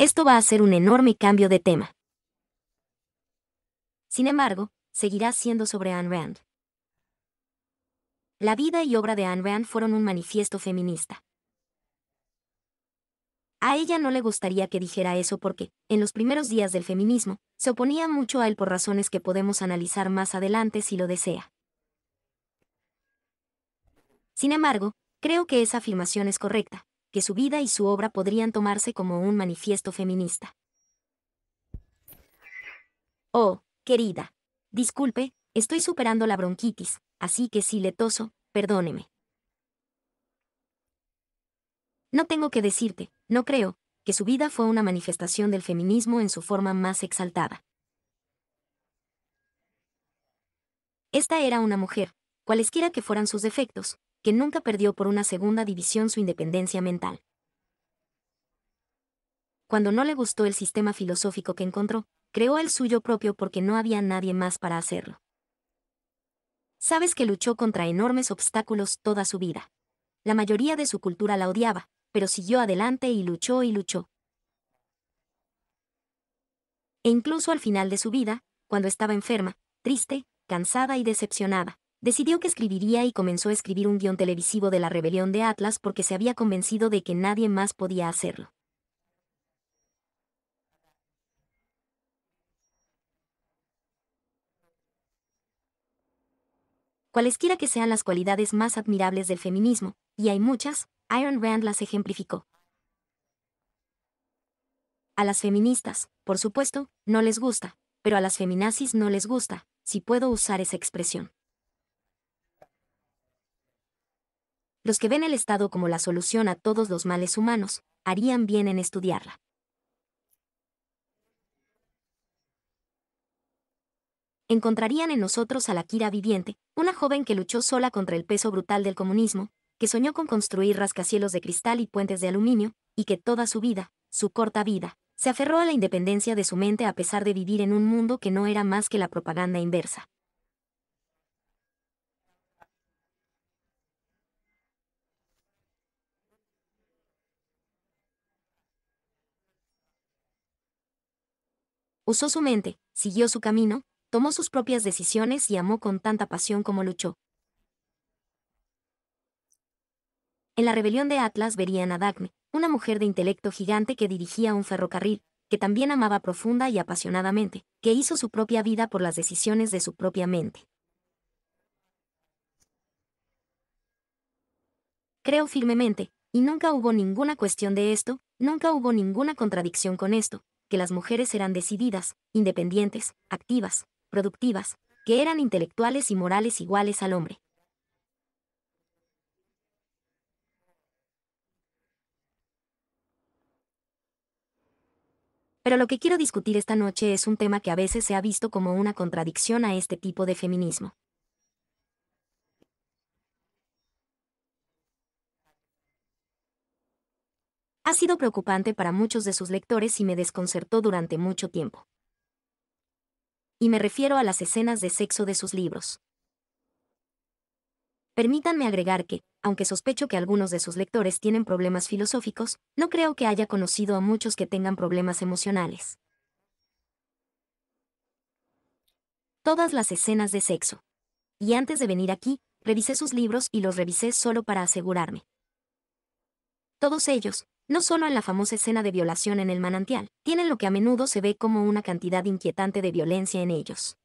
esto va a ser un enorme cambio de tema. Sin embargo, seguirá siendo sobre Anne Rand. La vida y obra de Anne Rand fueron un manifiesto feminista. A ella no le gustaría que dijera eso porque, en los primeros días del feminismo, se oponía mucho a él por razones que podemos analizar más adelante si lo desea. Sin embargo, creo que esa afirmación es correcta, que su vida y su obra podrían tomarse como un manifiesto feminista. Oh, querida. Disculpe, estoy superando la bronquitis, así que si le toso, perdóneme. No tengo que decirte, no creo, que su vida fue una manifestación del feminismo en su forma más exaltada. Esta era una mujer, cualesquiera que fueran sus defectos, que nunca perdió por una segunda división su independencia mental. Cuando no le gustó el sistema filosófico que encontró, creó el suyo propio porque no había nadie más para hacerlo. Sabes que luchó contra enormes obstáculos toda su vida. La mayoría de su cultura la odiaba, pero siguió adelante y luchó y luchó. E incluso al final de su vida, cuando estaba enferma, triste, cansada y decepcionada, Decidió que escribiría y comenzó a escribir un guión televisivo de la rebelión de Atlas porque se había convencido de que nadie más podía hacerlo. Cualesquiera que sean las cualidades más admirables del feminismo, y hay muchas, Iron Rand las ejemplificó. A las feministas, por supuesto, no les gusta, pero a las feminazis no les gusta, si puedo usar esa expresión. los que ven el Estado como la solución a todos los males humanos, harían bien en estudiarla. Encontrarían en nosotros a la Kira viviente, una joven que luchó sola contra el peso brutal del comunismo, que soñó con construir rascacielos de cristal y puentes de aluminio, y que toda su vida, su corta vida, se aferró a la independencia de su mente a pesar de vivir en un mundo que no era más que la propaganda inversa. Usó su mente, siguió su camino, tomó sus propias decisiones y amó con tanta pasión como luchó. En la rebelión de Atlas verían a Dagme, una mujer de intelecto gigante que dirigía un ferrocarril, que también amaba profunda y apasionadamente, que hizo su propia vida por las decisiones de su propia mente. Creo firmemente, y nunca hubo ninguna cuestión de esto, nunca hubo ninguna contradicción con esto, que las mujeres eran decididas, independientes, activas, productivas, que eran intelectuales y morales iguales al hombre. Pero lo que quiero discutir esta noche es un tema que a veces se ha visto como una contradicción a este tipo de feminismo. ha sido preocupante para muchos de sus lectores y me desconcertó durante mucho tiempo. Y me refiero a las escenas de sexo de sus libros. Permítanme agregar que, aunque sospecho que algunos de sus lectores tienen problemas filosóficos, no creo que haya conocido a muchos que tengan problemas emocionales. Todas las escenas de sexo. Y antes de venir aquí, revisé sus libros y los revisé solo para asegurarme. Todos ellos, no solo en la famosa escena de violación en el manantial, tienen lo que a menudo se ve como una cantidad inquietante de violencia en ellos.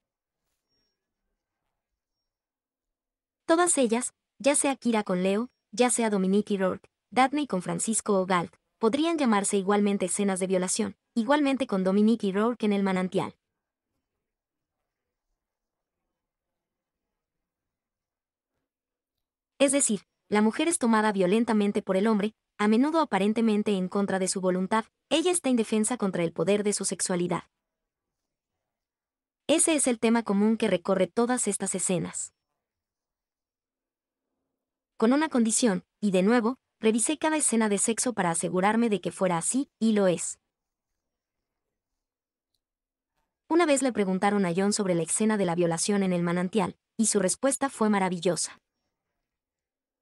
Todas ellas, ya sea Kira con Leo, ya sea Dominique y Rourke, Daphne con Francisco o Galt, podrían llamarse igualmente escenas de violación, igualmente con Dominique y Rourke en el manantial. Es decir, la mujer es tomada violentamente por el hombre, a menudo aparentemente en contra de su voluntad, ella está indefensa contra el poder de su sexualidad. Ese es el tema común que recorre todas estas escenas. Con una condición, y de nuevo, revisé cada escena de sexo para asegurarme de que fuera así, y lo es. Una vez le preguntaron a John sobre la escena de la violación en el manantial, y su respuesta fue maravillosa.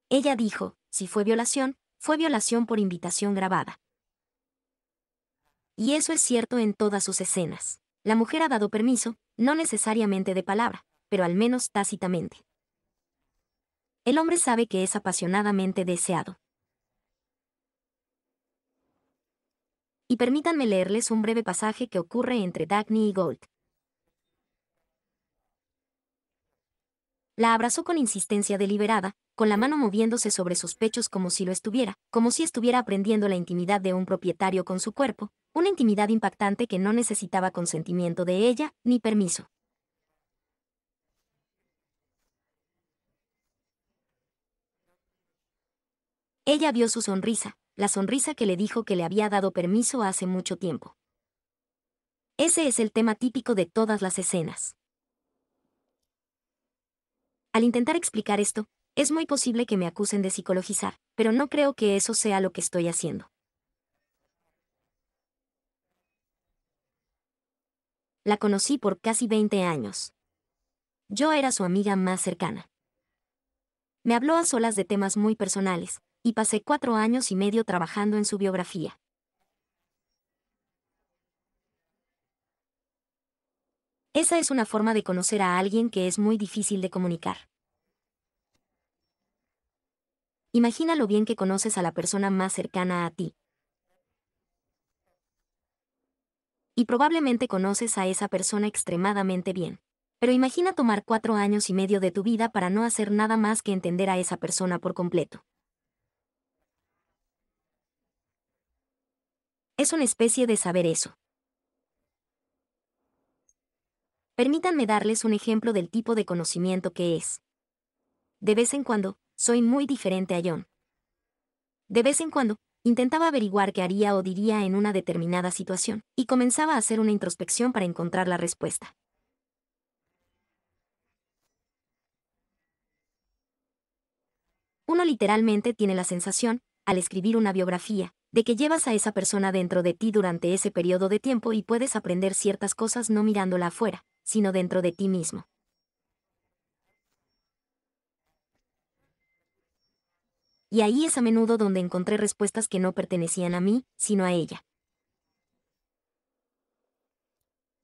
Ella dijo, si fue violación, fue violación por invitación grabada. Y eso es cierto en todas sus escenas. La mujer ha dado permiso, no necesariamente de palabra, pero al menos tácitamente. El hombre sabe que es apasionadamente deseado. Y permítanme leerles un breve pasaje que ocurre entre Dagny y Gold. La abrazó con insistencia deliberada, con la mano moviéndose sobre sus pechos como si lo estuviera, como si estuviera aprendiendo la intimidad de un propietario con su cuerpo, una intimidad impactante que no necesitaba consentimiento de ella ni permiso. Ella vio su sonrisa, la sonrisa que le dijo que le había dado permiso hace mucho tiempo. Ese es el tema típico de todas las escenas. Al intentar explicar esto, es muy posible que me acusen de psicologizar, pero no creo que eso sea lo que estoy haciendo. La conocí por casi 20 años. Yo era su amiga más cercana. Me habló a solas de temas muy personales, y pasé cuatro años y medio trabajando en su biografía. Esa es una forma de conocer a alguien que es muy difícil de comunicar. Imagina lo bien que conoces a la persona más cercana a ti. Y probablemente conoces a esa persona extremadamente bien. Pero imagina tomar cuatro años y medio de tu vida para no hacer nada más que entender a esa persona por completo. Es una especie de saber eso. Permítanme darles un ejemplo del tipo de conocimiento que es. De vez en cuando, soy muy diferente a John. De vez en cuando, intentaba averiguar qué haría o diría en una determinada situación, y comenzaba a hacer una introspección para encontrar la respuesta. Uno literalmente tiene la sensación, al escribir una biografía, de que llevas a esa persona dentro de ti durante ese periodo de tiempo y puedes aprender ciertas cosas no mirándola afuera, sino dentro de ti mismo. Y ahí es a menudo donde encontré respuestas que no pertenecían a mí, sino a ella.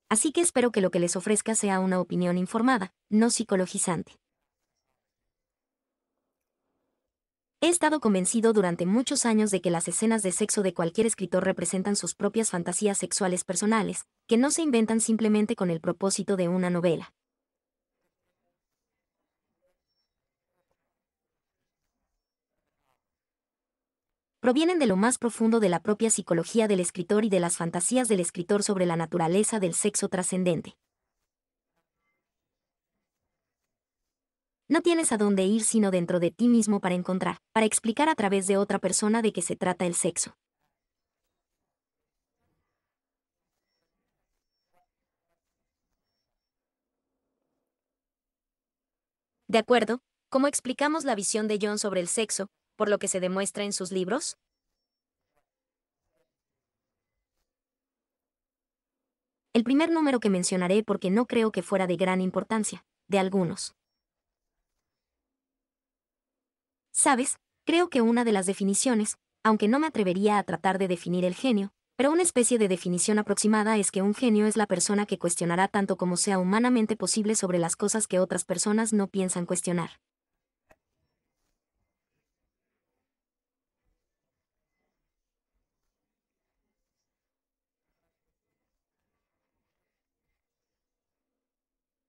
Así que espero que lo que les ofrezca sea una opinión informada, no psicologizante. He estado convencido durante muchos años de que las escenas de sexo de cualquier escritor representan sus propias fantasías sexuales personales, que no se inventan simplemente con el propósito de una novela. Provienen de lo más profundo de la propia psicología del escritor y de las fantasías del escritor sobre la naturaleza del sexo trascendente. No tienes a dónde ir sino dentro de ti mismo para encontrar, para explicar a través de otra persona de qué se trata el sexo. ¿De acuerdo? ¿Cómo explicamos la visión de John sobre el sexo, por lo que se demuestra en sus libros? El primer número que mencionaré porque no creo que fuera de gran importancia, de algunos. ¿Sabes? Creo que una de las definiciones, aunque no me atrevería a tratar de definir el genio, pero una especie de definición aproximada es que un genio es la persona que cuestionará tanto como sea humanamente posible sobre las cosas que otras personas no piensan cuestionar.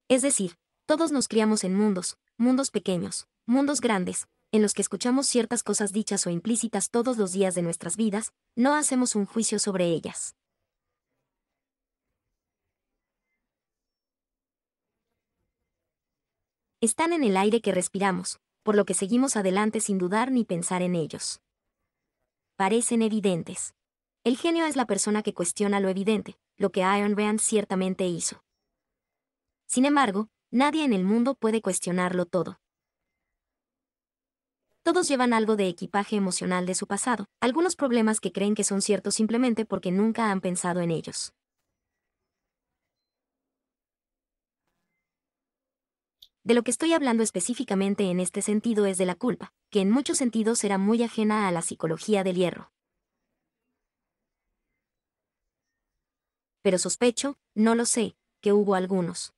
Es decir, todos nos criamos en mundos, mundos pequeños, mundos grandes, en los que escuchamos ciertas cosas dichas o implícitas todos los días de nuestras vidas, no hacemos un juicio sobre ellas. Están en el aire que respiramos, por lo que seguimos adelante sin dudar ni pensar en ellos. Parecen evidentes. El genio es la persona que cuestiona lo evidente, lo que Iron Rand ciertamente hizo. Sin embargo, nadie en el mundo puede cuestionarlo todo. Todos llevan algo de equipaje emocional de su pasado, algunos problemas que creen que son ciertos simplemente porque nunca han pensado en ellos. De lo que estoy hablando específicamente en este sentido es de la culpa, que en muchos sentidos era muy ajena a la psicología del hierro. Pero sospecho, no lo sé, que hubo algunos.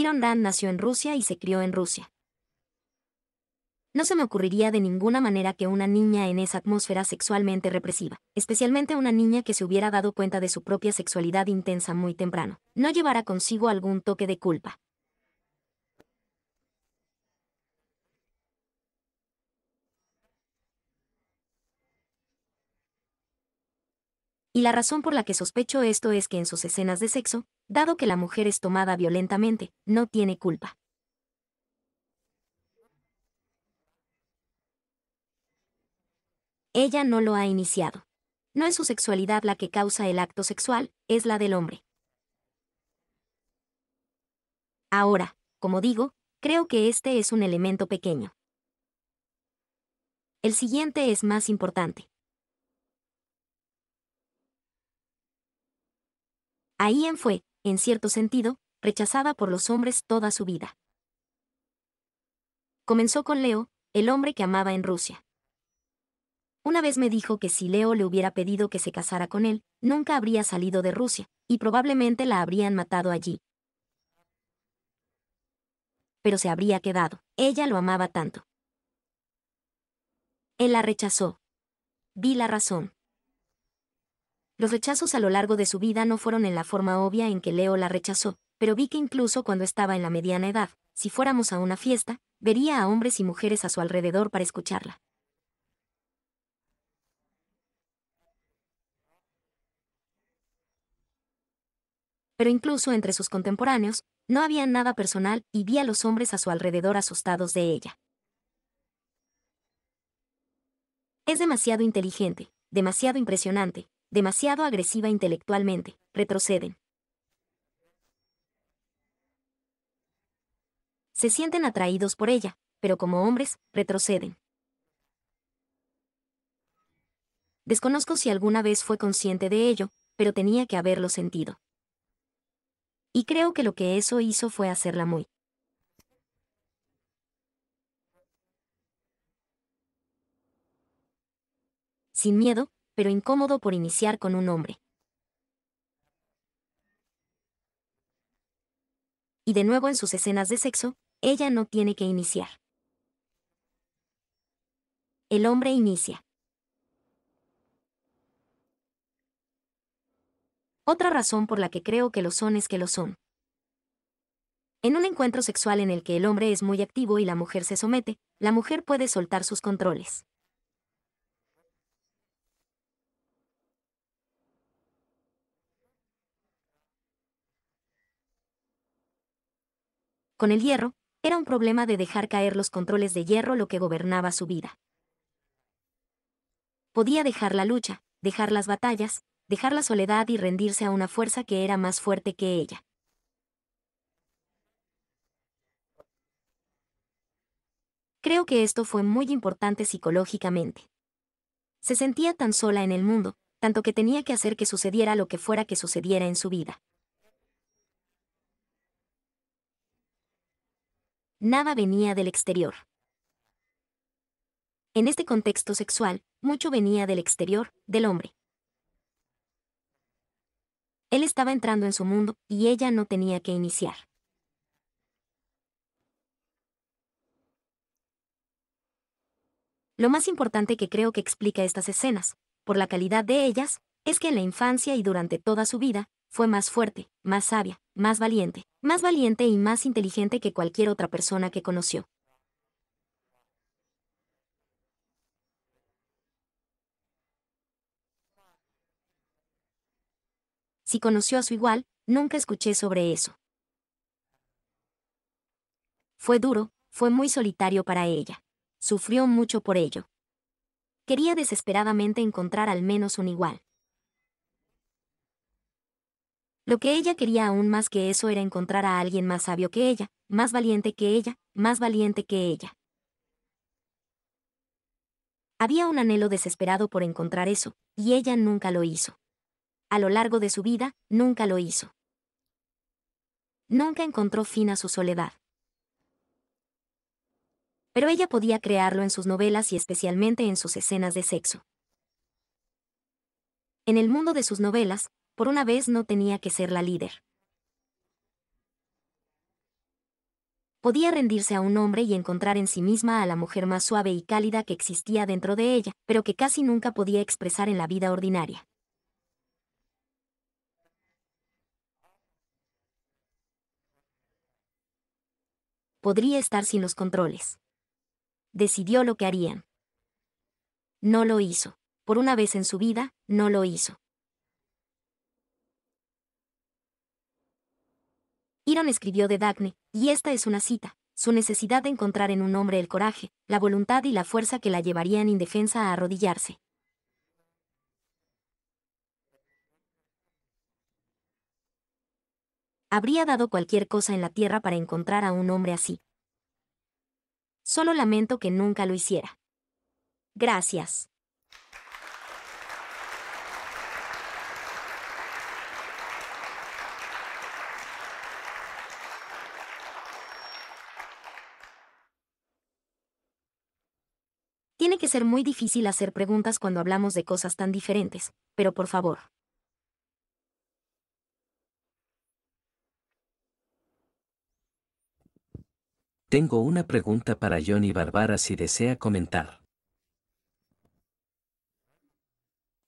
Iron Rand nació en Rusia y se crió en Rusia. No se me ocurriría de ninguna manera que una niña en esa atmósfera sexualmente represiva, especialmente una niña que se hubiera dado cuenta de su propia sexualidad intensa muy temprano, no llevara consigo algún toque de culpa, y la razón por la que sospecho esto es que en sus escenas de sexo, dado que la mujer es tomada violentamente, no tiene culpa. Ella no lo ha iniciado. No es su sexualidad la que causa el acto sexual, es la del hombre. Ahora, como digo, creo que este es un elemento pequeño. El siguiente es más importante. Ahí fue, en cierto sentido, rechazada por los hombres toda su vida. Comenzó con Leo, el hombre que amaba en Rusia. Una vez me dijo que si Leo le hubiera pedido que se casara con él, nunca habría salido de Rusia, y probablemente la habrían matado allí. Pero se habría quedado, ella lo amaba tanto. Él la rechazó. Vi la razón. Los rechazos a lo largo de su vida no fueron en la forma obvia en que Leo la rechazó, pero vi que incluso cuando estaba en la mediana edad, si fuéramos a una fiesta, vería a hombres y mujeres a su alrededor para escucharla. Pero incluso entre sus contemporáneos, no había nada personal y vi a los hombres a su alrededor asustados de ella. Es demasiado inteligente, demasiado impresionante, demasiado agresiva intelectualmente, retroceden. Se sienten atraídos por ella, pero como hombres, retroceden. Desconozco si alguna vez fue consciente de ello, pero tenía que haberlo sentido. Y creo que lo que eso hizo fue hacerla muy sin miedo, pero incómodo por iniciar con un hombre. Y de nuevo en sus escenas de sexo, ella no tiene que iniciar. El hombre inicia. Otra razón por la que creo que lo son es que lo son. En un encuentro sexual en el que el hombre es muy activo y la mujer se somete, la mujer puede soltar sus controles. Con el hierro, era un problema de dejar caer los controles de hierro lo que gobernaba su vida. Podía dejar la lucha, dejar las batallas, dejar la soledad y rendirse a una fuerza que era más fuerte que ella. Creo que esto fue muy importante psicológicamente. Se sentía tan sola en el mundo, tanto que tenía que hacer que sucediera lo que fuera que sucediera en su vida. nada venía del exterior. En este contexto sexual, mucho venía del exterior, del hombre. Él estaba entrando en su mundo y ella no tenía que iniciar. Lo más importante que creo que explica estas escenas, por la calidad de ellas, es que en la infancia y durante toda su vida, fue más fuerte, más sabia, más valiente, más valiente y más inteligente que cualquier otra persona que conoció. Si conoció a su igual, nunca escuché sobre eso. Fue duro, fue muy solitario para ella. Sufrió mucho por ello. Quería desesperadamente encontrar al menos un igual. Lo que ella quería aún más que eso era encontrar a alguien más sabio que ella, más valiente que ella, más valiente que ella. Había un anhelo desesperado por encontrar eso, y ella nunca lo hizo. A lo largo de su vida, nunca lo hizo. Nunca encontró fin a su soledad. Pero ella podía crearlo en sus novelas y especialmente en sus escenas de sexo. En el mundo de sus novelas, por una vez no tenía que ser la líder. Podía rendirse a un hombre y encontrar en sí misma a la mujer más suave y cálida que existía dentro de ella, pero que casi nunca podía expresar en la vida ordinaria. Podría estar sin los controles. Decidió lo que harían. No lo hizo. Por una vez en su vida, no lo hizo. Iron escribió de Dagne, y esta es una cita, su necesidad de encontrar en un hombre el coraje, la voluntad y la fuerza que la llevarían indefensa a arrodillarse. Habría dado cualquier cosa en la tierra para encontrar a un hombre así. Solo lamento que nunca lo hiciera. Gracias. Tiene que ser muy difícil hacer preguntas cuando hablamos de cosas tan diferentes, pero por favor. Tengo una pregunta para Johnny Barbara si desea comentar.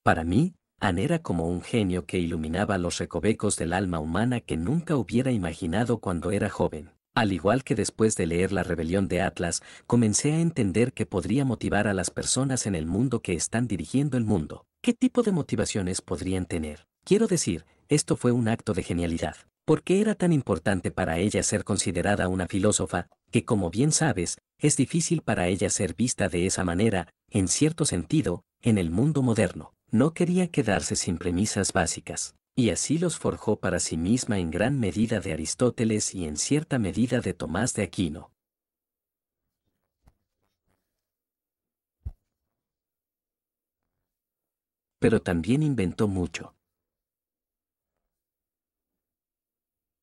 Para mí, Anne era como un genio que iluminaba los recovecos del alma humana que nunca hubiera imaginado cuando era joven. Al igual que después de leer La rebelión de Atlas, comencé a entender que podría motivar a las personas en el mundo que están dirigiendo el mundo. ¿Qué tipo de motivaciones podrían tener? Quiero decir, esto fue un acto de genialidad. ¿Por qué era tan importante para ella ser considerada una filósofa, que como bien sabes, es difícil para ella ser vista de esa manera, en cierto sentido, en el mundo moderno? No quería quedarse sin premisas básicas y así los forjó para sí misma en gran medida de Aristóteles y en cierta medida de Tomás de Aquino. Pero también inventó mucho.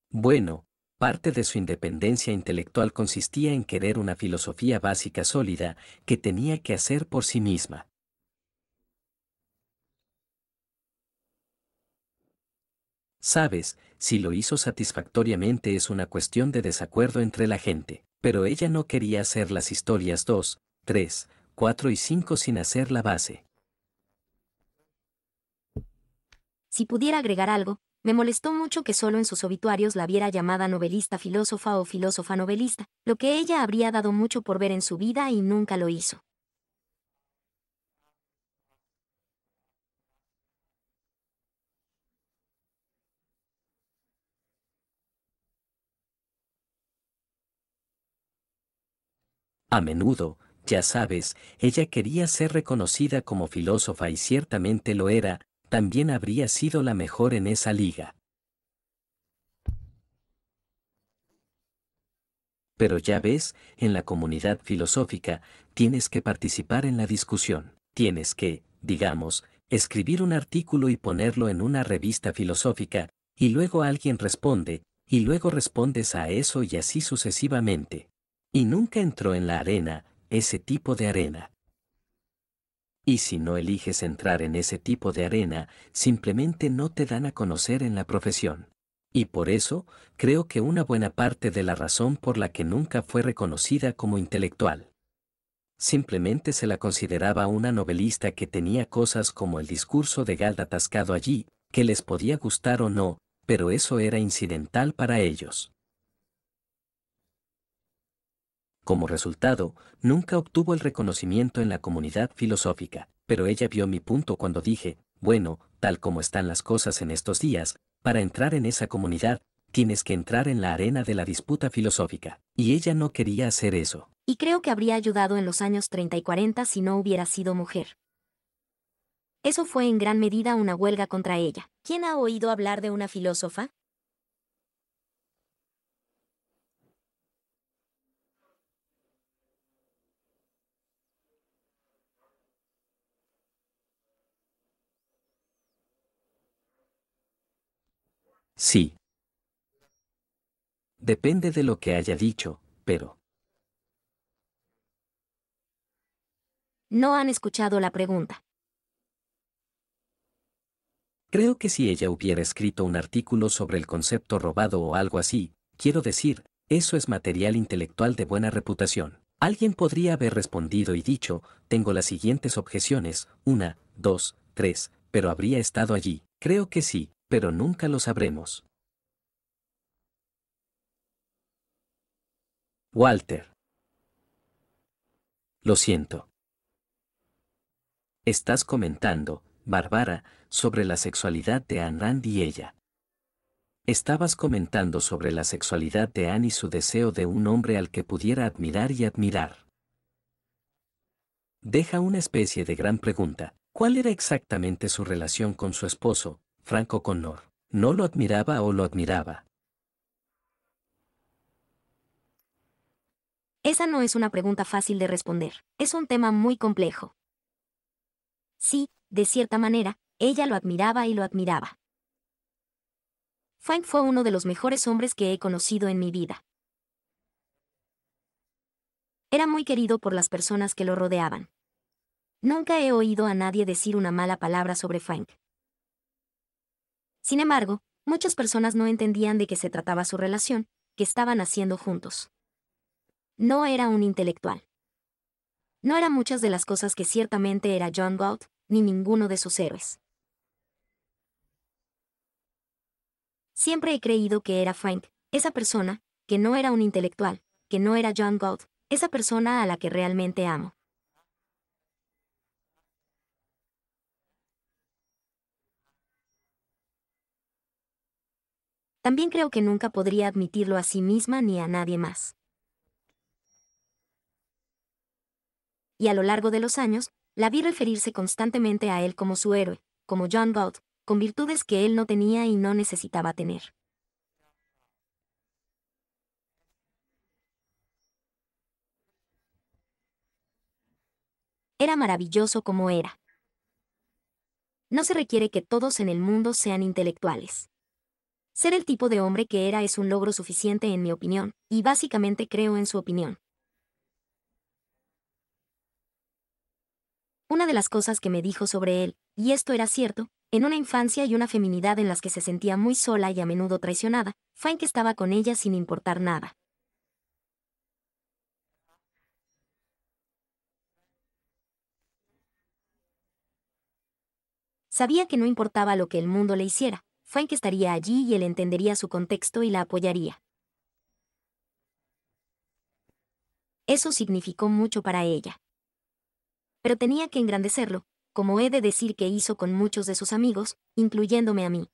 Bueno, parte de su independencia intelectual consistía en querer una filosofía básica sólida que tenía que hacer por sí misma. Sabes, si lo hizo satisfactoriamente es una cuestión de desacuerdo entre la gente, pero ella no quería hacer las historias 2, 3, 4 y 5 sin hacer la base. Si pudiera agregar algo, me molestó mucho que solo en sus obituarios la viera llamada novelista filósofa o filósofa novelista, lo que ella habría dado mucho por ver en su vida y nunca lo hizo. A menudo, ya sabes, ella quería ser reconocida como filósofa y ciertamente lo era, también habría sido la mejor en esa liga. Pero ya ves, en la comunidad filosófica, tienes que participar en la discusión. Tienes que, digamos, escribir un artículo y ponerlo en una revista filosófica, y luego alguien responde, y luego respondes a eso y así sucesivamente. Y nunca entró en la arena, ese tipo de arena. Y si no eliges entrar en ese tipo de arena, simplemente no te dan a conocer en la profesión. Y por eso, creo que una buena parte de la razón por la que nunca fue reconocida como intelectual. Simplemente se la consideraba una novelista que tenía cosas como el discurso de Galda atascado allí, que les podía gustar o no, pero eso era incidental para ellos. Como resultado, nunca obtuvo el reconocimiento en la comunidad filosófica, pero ella vio mi punto cuando dije, bueno, tal como están las cosas en estos días, para entrar en esa comunidad, tienes que entrar en la arena de la disputa filosófica, y ella no quería hacer eso. Y creo que habría ayudado en los años 30 y 40 si no hubiera sido mujer. Eso fue en gran medida una huelga contra ella. ¿Quién ha oído hablar de una filósofa? Sí. Depende de lo que haya dicho, pero... No han escuchado la pregunta. Creo que si ella hubiera escrito un artículo sobre el concepto robado o algo así, quiero decir, eso es material intelectual de buena reputación. Alguien podría haber respondido y dicho, tengo las siguientes objeciones, una, dos, tres, pero habría estado allí. Creo que sí, pero nunca lo sabremos. Walter. Lo siento. Estás comentando, Barbara, sobre la sexualidad de Anne Rand y ella. Estabas comentando sobre la sexualidad de Anne y su deseo de un hombre al que pudiera admirar y admirar. Deja una especie de gran pregunta. ¿Cuál era exactamente su relación con su esposo, Franco Connor, no lo admiraba o lo admiraba. Esa no es una pregunta fácil de responder, es un tema muy complejo. Sí, de cierta manera, ella lo admiraba y lo admiraba. Frank fue uno de los mejores hombres que he conocido en mi vida. Era muy querido por las personas que lo rodeaban. Nunca he oído a nadie decir una mala palabra sobre Frank. Sin embargo, muchas personas no entendían de qué se trataba su relación, que estaban haciendo juntos. No era un intelectual. No era muchas de las cosas que ciertamente era John Gould, ni ninguno de sus héroes. Siempre he creído que era Frank, esa persona, que no era un intelectual, que no era John Gould, esa persona a la que realmente amo. También creo que nunca podría admitirlo a sí misma ni a nadie más. Y a lo largo de los años, la vi referirse constantemente a él como su héroe, como John Galt, con virtudes que él no tenía y no necesitaba tener. Era maravilloso como era. No se requiere que todos en el mundo sean intelectuales. Ser el tipo de hombre que era es un logro suficiente en mi opinión, y básicamente creo en su opinión. Una de las cosas que me dijo sobre él, y esto era cierto, en una infancia y una feminidad en las que se sentía muy sola y a menudo traicionada, fue en que estaba con ella sin importar nada. Sabía que no importaba lo que el mundo le hiciera, que estaría allí y él entendería su contexto y la apoyaría. Eso significó mucho para ella. Pero tenía que engrandecerlo, como he de decir que hizo con muchos de sus amigos, incluyéndome a mí.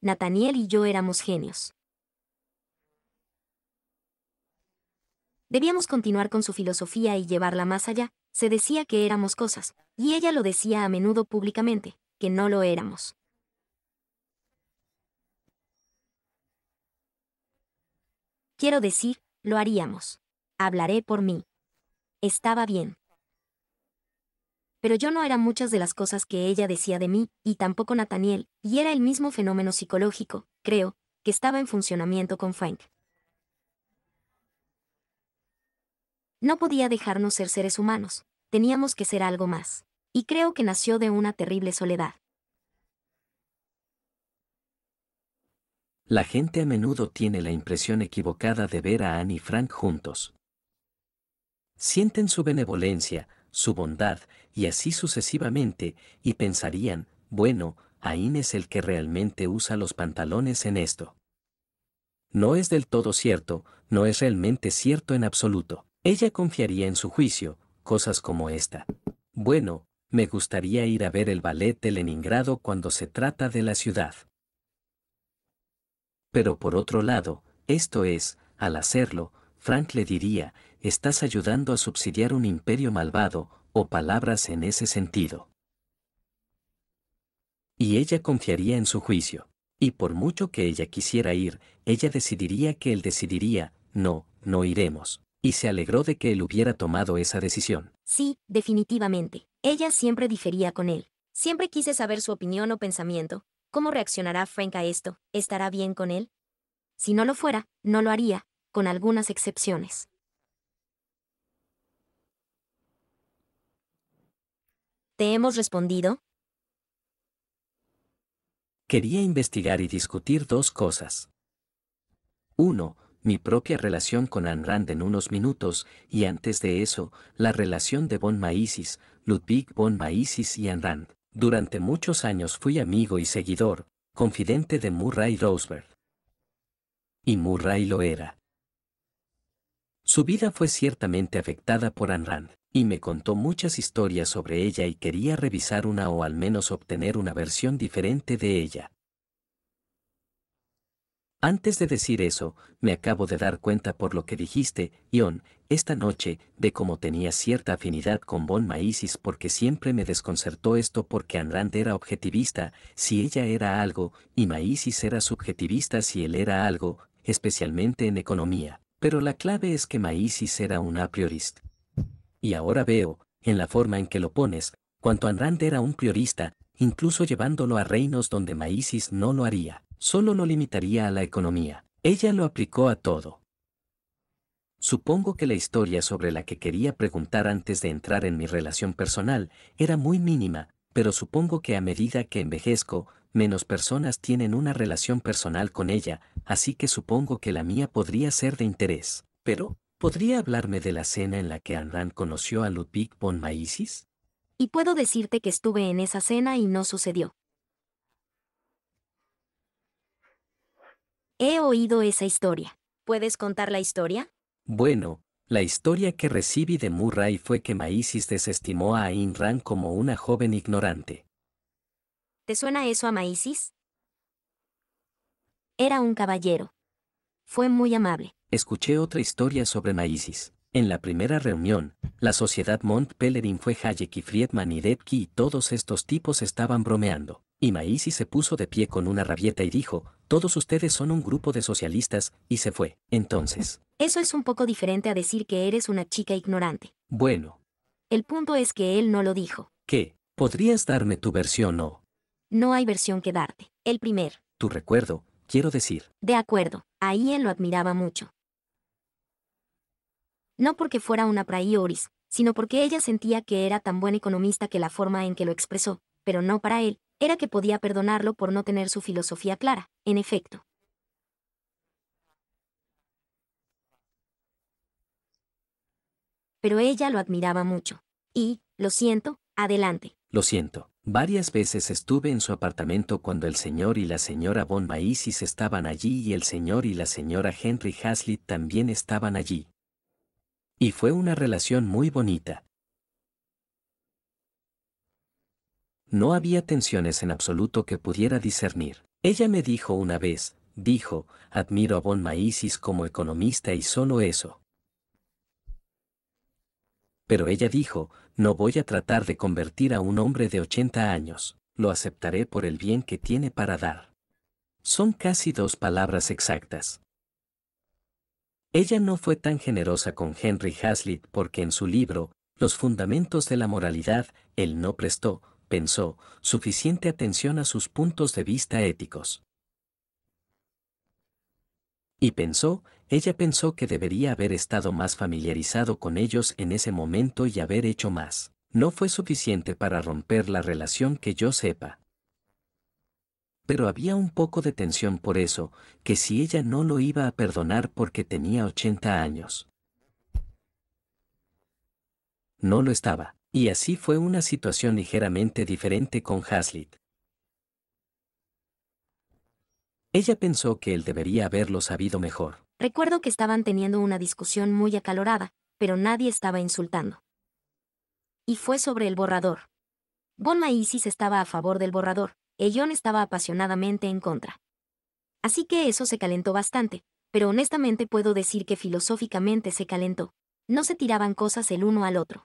Nathaniel y yo éramos genios. Debíamos continuar con su filosofía y llevarla más allá, se decía que éramos cosas, y ella lo decía a menudo públicamente, que no lo éramos. Quiero decir, lo haríamos. Hablaré por mí. Estaba bien. Pero yo no era muchas de las cosas que ella decía de mí, y tampoco Nathaniel, y era el mismo fenómeno psicológico, creo, que estaba en funcionamiento con Frank. No podía dejarnos ser seres humanos, teníamos que ser algo más. Y creo que nació de una terrible soledad. La gente a menudo tiene la impresión equivocada de ver a Anne y Frank juntos. Sienten su benevolencia, su bondad, y así sucesivamente, y pensarían, bueno, Ain es el que realmente usa los pantalones en esto. No es del todo cierto, no es realmente cierto en absoluto. Ella confiaría en su juicio, cosas como esta. Bueno, me gustaría ir a ver el ballet de Leningrado cuando se trata de la ciudad. Pero por otro lado, esto es, al hacerlo, Frank le diría, estás ayudando a subsidiar un imperio malvado, o palabras en ese sentido. Y ella confiaría en su juicio. Y por mucho que ella quisiera ir, ella decidiría que él decidiría, no, no iremos y se alegró de que él hubiera tomado esa decisión. Sí, definitivamente. Ella siempre difería con él. Siempre quise saber su opinión o pensamiento. ¿Cómo reaccionará Frank a esto? ¿Estará bien con él? Si no lo fuera, no lo haría, con algunas excepciones. ¿Te hemos respondido? Quería investigar y discutir dos cosas. Uno mi propia relación con Ayn Rand en unos minutos, y antes de eso, la relación de Von Maisis, Ludwig von Maísis y Ayn Rand. Durante muchos años fui amigo y seguidor, confidente de Murray Roseberg. Y Murray lo era. Su vida fue ciertamente afectada por Ayn Rand, y me contó muchas historias sobre ella y quería revisar una o al menos obtener una versión diferente de ella. Antes de decir eso, me acabo de dar cuenta por lo que dijiste, Ion, esta noche, de cómo tenía cierta afinidad con Bon Maísis porque siempre me desconcertó esto porque Anrand era objetivista, si ella era algo, y Maísis era subjetivista si él era algo, especialmente en economía. Pero la clave es que Maísis era un a priorist. Y ahora veo, en la forma en que lo pones, cuanto Anrand era un priorista, incluso llevándolo a reinos donde Maísis no lo haría solo lo limitaría a la economía. Ella lo aplicó a todo. Supongo que la historia sobre la que quería preguntar antes de entrar en mi relación personal era muy mínima, pero supongo que a medida que envejezco, menos personas tienen una relación personal con ella, así que supongo que la mía podría ser de interés. Pero, ¿podría hablarme de la cena en la que Anran conoció a Ludwig von Maísis? Y puedo decirte que estuve en esa cena y no sucedió. He oído esa historia. ¿Puedes contar la historia? Bueno, la historia que recibí de Murray fue que Maísis desestimó a Ayn Rand como una joven ignorante. ¿Te suena eso a Maísis? Era un caballero. Fue muy amable. Escuché otra historia sobre Maísis. En la primera reunión, la sociedad Mont Pelerin fue Hayek y Friedman y detke y todos estos tipos estaban bromeando. Y Maisy se puso de pie con una rabieta y dijo, todos ustedes son un grupo de socialistas, y se fue. Entonces. Eso es un poco diferente a decir que eres una chica ignorante. Bueno. El punto es que él no lo dijo. ¿Qué? ¿Podrías darme tu versión o? No hay versión que darte. El primer. Tu recuerdo, quiero decir. De acuerdo, ahí él lo admiraba mucho. No porque fuera una prioris, sino porque ella sentía que era tan buen economista que la forma en que lo expresó, pero no para él, era que podía perdonarlo por no tener su filosofía clara, en efecto. Pero ella lo admiraba mucho. Y, lo siento, adelante. Lo siento. Varias veces estuve en su apartamento cuando el señor y la señora Von Maisis estaban allí y el señor y la señora Henry Hazlitt también estaban allí. Y fue una relación muy bonita. No había tensiones en absoluto que pudiera discernir. Ella me dijo una vez, dijo, admiro a Bon Maísis como economista y solo eso. Pero ella dijo, no voy a tratar de convertir a un hombre de 80 años, lo aceptaré por el bien que tiene para dar. Son casi dos palabras exactas. Ella no fue tan generosa con Henry Hazlitt porque en su libro, Los Fundamentos de la Moralidad, él no prestó, pensó, suficiente atención a sus puntos de vista éticos. Y pensó, ella pensó que debería haber estado más familiarizado con ellos en ese momento y haber hecho más. No fue suficiente para romper la relación que yo sepa. Pero había un poco de tensión por eso, que si ella no lo iba a perdonar porque tenía 80 años. No lo estaba. Y así fue una situación ligeramente diferente con Hazlitt. Ella pensó que él debería haberlo sabido mejor. Recuerdo que estaban teniendo una discusión muy acalorada, pero nadie estaba insultando. Y fue sobre el borrador. Bon Maísis estaba a favor del borrador, e estaba apasionadamente en contra. Así que eso se calentó bastante, pero honestamente puedo decir que filosóficamente se calentó. No se tiraban cosas el uno al otro.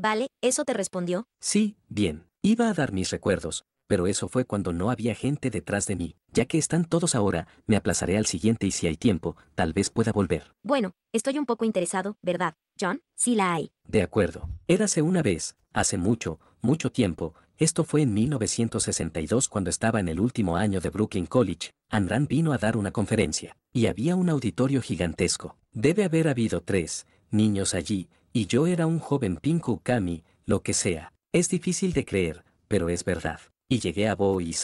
Vale, ¿eso te respondió? Sí, bien. Iba a dar mis recuerdos, pero eso fue cuando no había gente detrás de mí. Ya que están todos ahora, me aplazaré al siguiente y si hay tiempo, tal vez pueda volver. Bueno, estoy un poco interesado, ¿verdad, John? Sí la hay. De acuerdo. Érase una vez, hace mucho, mucho tiempo, esto fue en 1962 cuando estaba en el último año de Brooklyn College, Andran vino a dar una conferencia, y había un auditorio gigantesco. Debe haber habido tres niños allí, y yo era un joven Pinku Kami, lo que sea. Es difícil de creer, pero es verdad. Y llegué a Bo y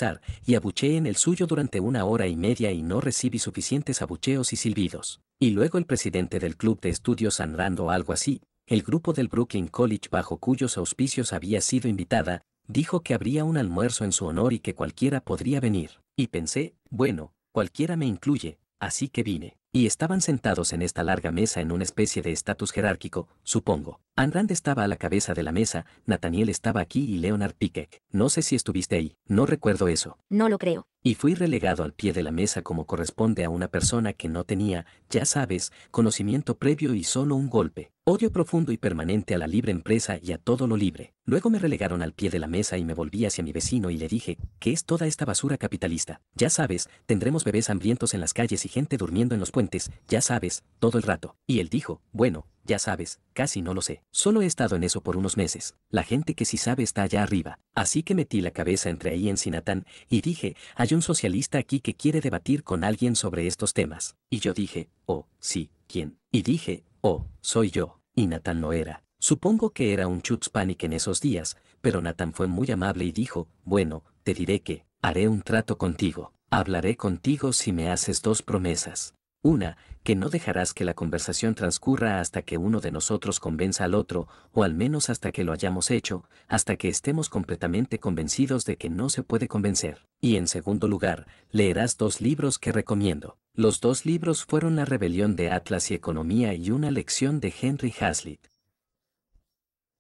abuché en el suyo durante una hora y media y no recibí suficientes abucheos y silbidos. Y luego el presidente del club de estudios Sanrando algo así, el grupo del Brooklyn College bajo cuyos auspicios había sido invitada, dijo que habría un almuerzo en su honor y que cualquiera podría venir. Y pensé, bueno, cualquiera me incluye, así que vine y estaban sentados en esta larga mesa en una especie de estatus jerárquico, supongo. Andrade estaba a la cabeza de la mesa, Nathaniel estaba aquí y Leonard Piquet. No sé si estuviste ahí, no recuerdo eso. No lo creo. Y fui relegado al pie de la mesa como corresponde a una persona que no tenía, ya sabes, conocimiento previo y solo un golpe. Odio profundo y permanente a la libre empresa y a todo lo libre. Luego me relegaron al pie de la mesa y me volví hacia mi vecino y le dije, ¿qué es toda esta basura capitalista? Ya sabes, tendremos bebés hambrientos en las calles y gente durmiendo en los puentes ya sabes, todo el rato. Y él dijo, bueno, ya sabes, casi no lo sé. Solo he estado en eso por unos meses. La gente que sí sabe está allá arriba. Así que metí la cabeza entre ahí en Sinatán y dije, hay un socialista aquí que quiere debatir con alguien sobre estos temas. Y yo dije, oh, sí, ¿quién? Y dije, oh, soy yo. Y Natán no era. Supongo que era un chutz en esos días, pero Natán fue muy amable y dijo, bueno, te diré que, haré un trato contigo. Hablaré contigo si me haces dos promesas. Una, que no dejarás que la conversación transcurra hasta que uno de nosotros convenza al otro, o al menos hasta que lo hayamos hecho, hasta que estemos completamente convencidos de que no se puede convencer. Y en segundo lugar, leerás dos libros que recomiendo. Los dos libros fueron La rebelión de Atlas y Economía y una lección de Henry Hazlitt.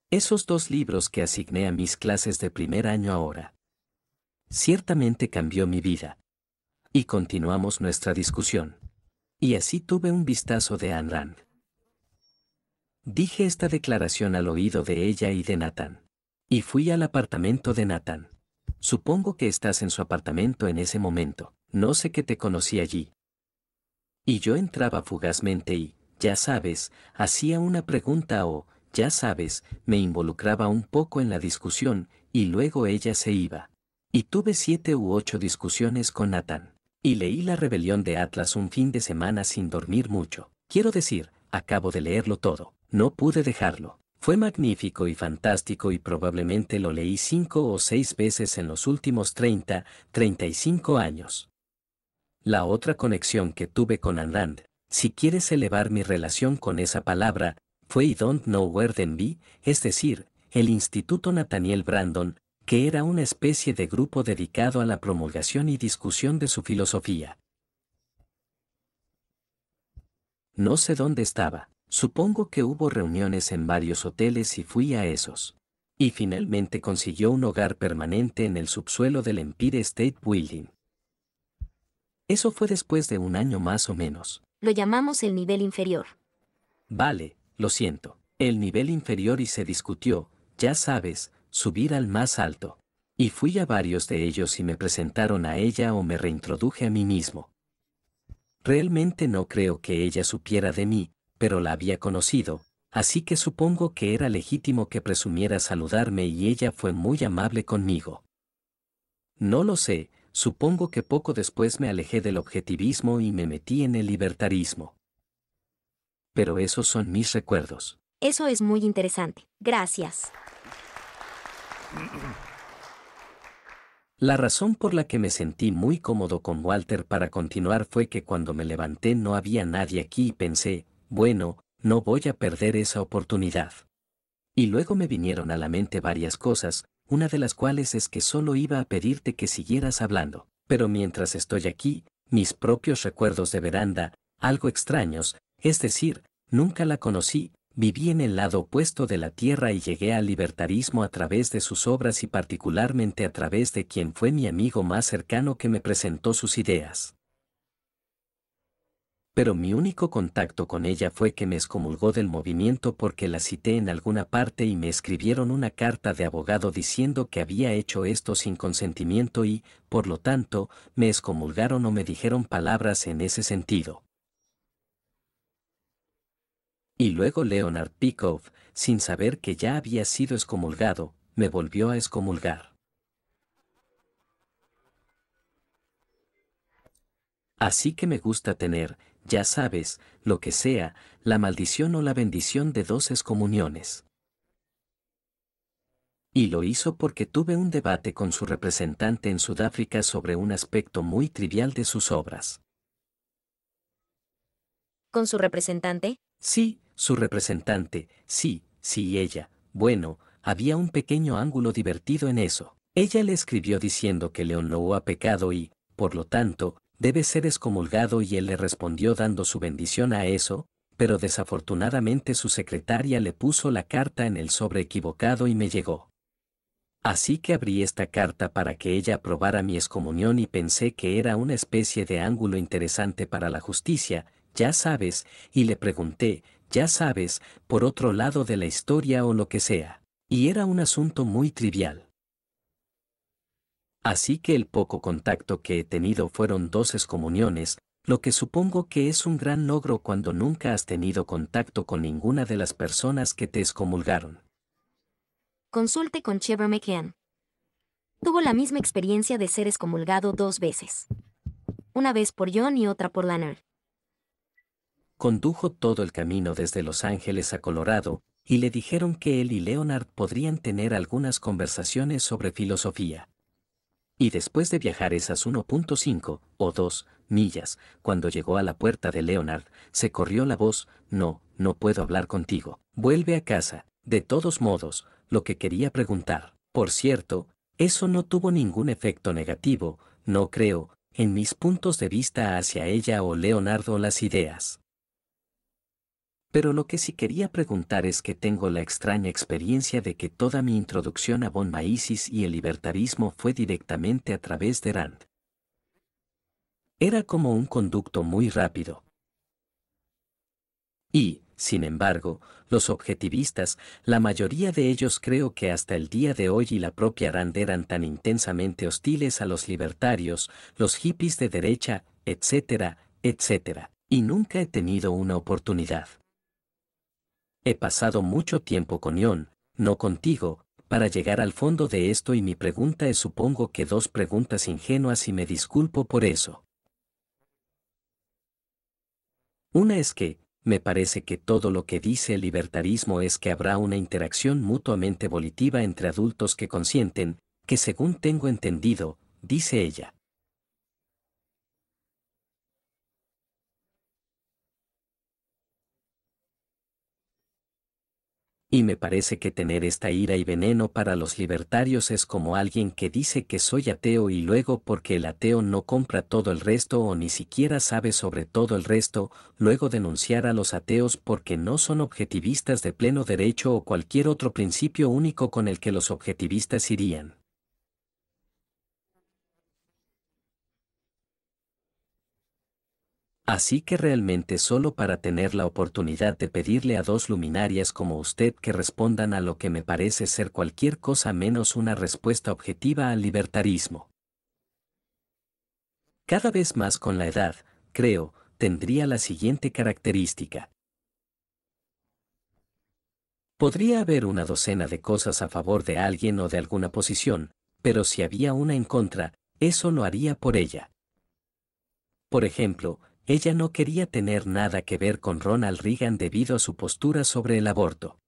Esos dos libros que asigné a mis clases de primer año ahora. Ciertamente cambió mi vida. Y continuamos nuestra discusión. Y así tuve un vistazo de Anran. Dije esta declaración al oído de ella y de Nathan. Y fui al apartamento de Nathan. Supongo que estás en su apartamento en ese momento, no sé qué te conocí allí. Y yo entraba fugazmente y, ya sabes, hacía una pregunta o, ya sabes, me involucraba un poco en la discusión, y luego ella se iba. Y tuve siete u ocho discusiones con Nathan. Y leí La rebelión de Atlas un fin de semana sin dormir mucho. Quiero decir, acabo de leerlo todo. No pude dejarlo. Fue magnífico y fantástico y probablemente lo leí cinco o seis veces en los últimos 30, 35 años. La otra conexión que tuve con Anand, si quieres elevar mi relación con esa palabra, fue I Don't Know Where Then Be, es decir, el Instituto Nathaniel Brandon, que era una especie de grupo dedicado a la promulgación y discusión de su filosofía. No sé dónde estaba, supongo que hubo reuniones en varios hoteles y fui a esos. Y finalmente consiguió un hogar permanente en el subsuelo del Empire State Building. Eso fue después de un año más o menos. Lo llamamos el nivel inferior. Vale, lo siento. El nivel inferior y se discutió, ya sabes, subir al más alto. Y fui a varios de ellos y me presentaron a ella o me reintroduje a mí mismo. Realmente no creo que ella supiera de mí, pero la había conocido, así que supongo que era legítimo que presumiera saludarme y ella fue muy amable conmigo. No lo sé, supongo que poco después me alejé del objetivismo y me metí en el libertarismo. Pero esos son mis recuerdos. Eso es muy interesante. Gracias. La razón por la que me sentí muy cómodo con Walter para continuar fue que cuando me levanté no había nadie aquí y pensé, bueno, no voy a perder esa oportunidad. Y luego me vinieron a la mente varias cosas, una de las cuales es que solo iba a pedirte que siguieras hablando, pero mientras estoy aquí, mis propios recuerdos de veranda, algo extraños, es decir, nunca la conocí, Viví en el lado opuesto de la tierra y llegué al libertarismo a través de sus obras y particularmente a través de quien fue mi amigo más cercano que me presentó sus ideas. Pero mi único contacto con ella fue que me excomulgó del movimiento porque la cité en alguna parte y me escribieron una carta de abogado diciendo que había hecho esto sin consentimiento y, por lo tanto, me excomulgaron o me dijeron palabras en ese sentido. Y luego Leonard Pickoff, sin saber que ya había sido excomulgado, me volvió a excomulgar. Así que me gusta tener, ya sabes, lo que sea, la maldición o la bendición de dos excomuniones. Y lo hizo porque tuve un debate con su representante en Sudáfrica sobre un aspecto muy trivial de sus obras. ¿Con su representante? Sí, su representante, sí, sí ella, bueno, había un pequeño ángulo divertido en eso. Ella le escribió diciendo que no ha pecado y, por lo tanto, debe ser excomulgado y él le respondió dando su bendición a eso, pero desafortunadamente su secretaria le puso la carta en el sobre equivocado y me llegó. Así que abrí esta carta para que ella aprobara mi excomunión y pensé que era una especie de ángulo interesante para la justicia, ya sabes, y le pregunté, ya sabes, por otro lado de la historia o lo que sea, y era un asunto muy trivial. Así que el poco contacto que he tenido fueron dos excomuniones, lo que supongo que es un gran logro cuando nunca has tenido contacto con ninguna de las personas que te excomulgaron. Consulte con Chever McCann. Tuvo la misma experiencia de ser excomulgado dos veces. Una vez por John y otra por Lanner. Condujo todo el camino desde Los Ángeles a Colorado, y le dijeron que él y Leonard podrían tener algunas conversaciones sobre filosofía. Y después de viajar esas 1.5 o 2 millas, cuando llegó a la puerta de Leonard, se corrió la voz, no, no puedo hablar contigo. Vuelve a casa, de todos modos, lo que quería preguntar. Por cierto, eso no tuvo ningún efecto negativo, no creo, en mis puntos de vista hacia ella o Leonardo las ideas pero lo que sí quería preguntar es que tengo la extraña experiencia de que toda mi introducción a Bon Maísis y el libertarismo fue directamente a través de Rand. Era como un conducto muy rápido. Y, sin embargo, los objetivistas, la mayoría de ellos creo que hasta el día de hoy y la propia Rand eran tan intensamente hostiles a los libertarios, los hippies de derecha, etcétera, etcétera, y nunca he tenido una oportunidad. He pasado mucho tiempo con Ion, no contigo, para llegar al fondo de esto y mi pregunta es supongo que dos preguntas ingenuas y me disculpo por eso. Una es que, me parece que todo lo que dice el libertarismo es que habrá una interacción mutuamente volitiva entre adultos que consienten, que según tengo entendido, dice ella. y me parece que tener esta ira y veneno para los libertarios es como alguien que dice que soy ateo y luego porque el ateo no compra todo el resto o ni siquiera sabe sobre todo el resto, luego denunciar a los ateos porque no son objetivistas de pleno derecho o cualquier otro principio único con el que los objetivistas irían. Así que realmente solo para tener la oportunidad de pedirle a dos luminarias como usted que respondan a lo que me parece ser cualquier cosa menos una respuesta objetiva al libertarismo. Cada vez más con la edad, creo, tendría la siguiente característica. Podría haber una docena de cosas a favor de alguien o de alguna posición, pero si había una en contra, eso lo haría por ella. Por ejemplo, ella no quería tener nada que ver con Ronald Reagan debido a su postura sobre el aborto.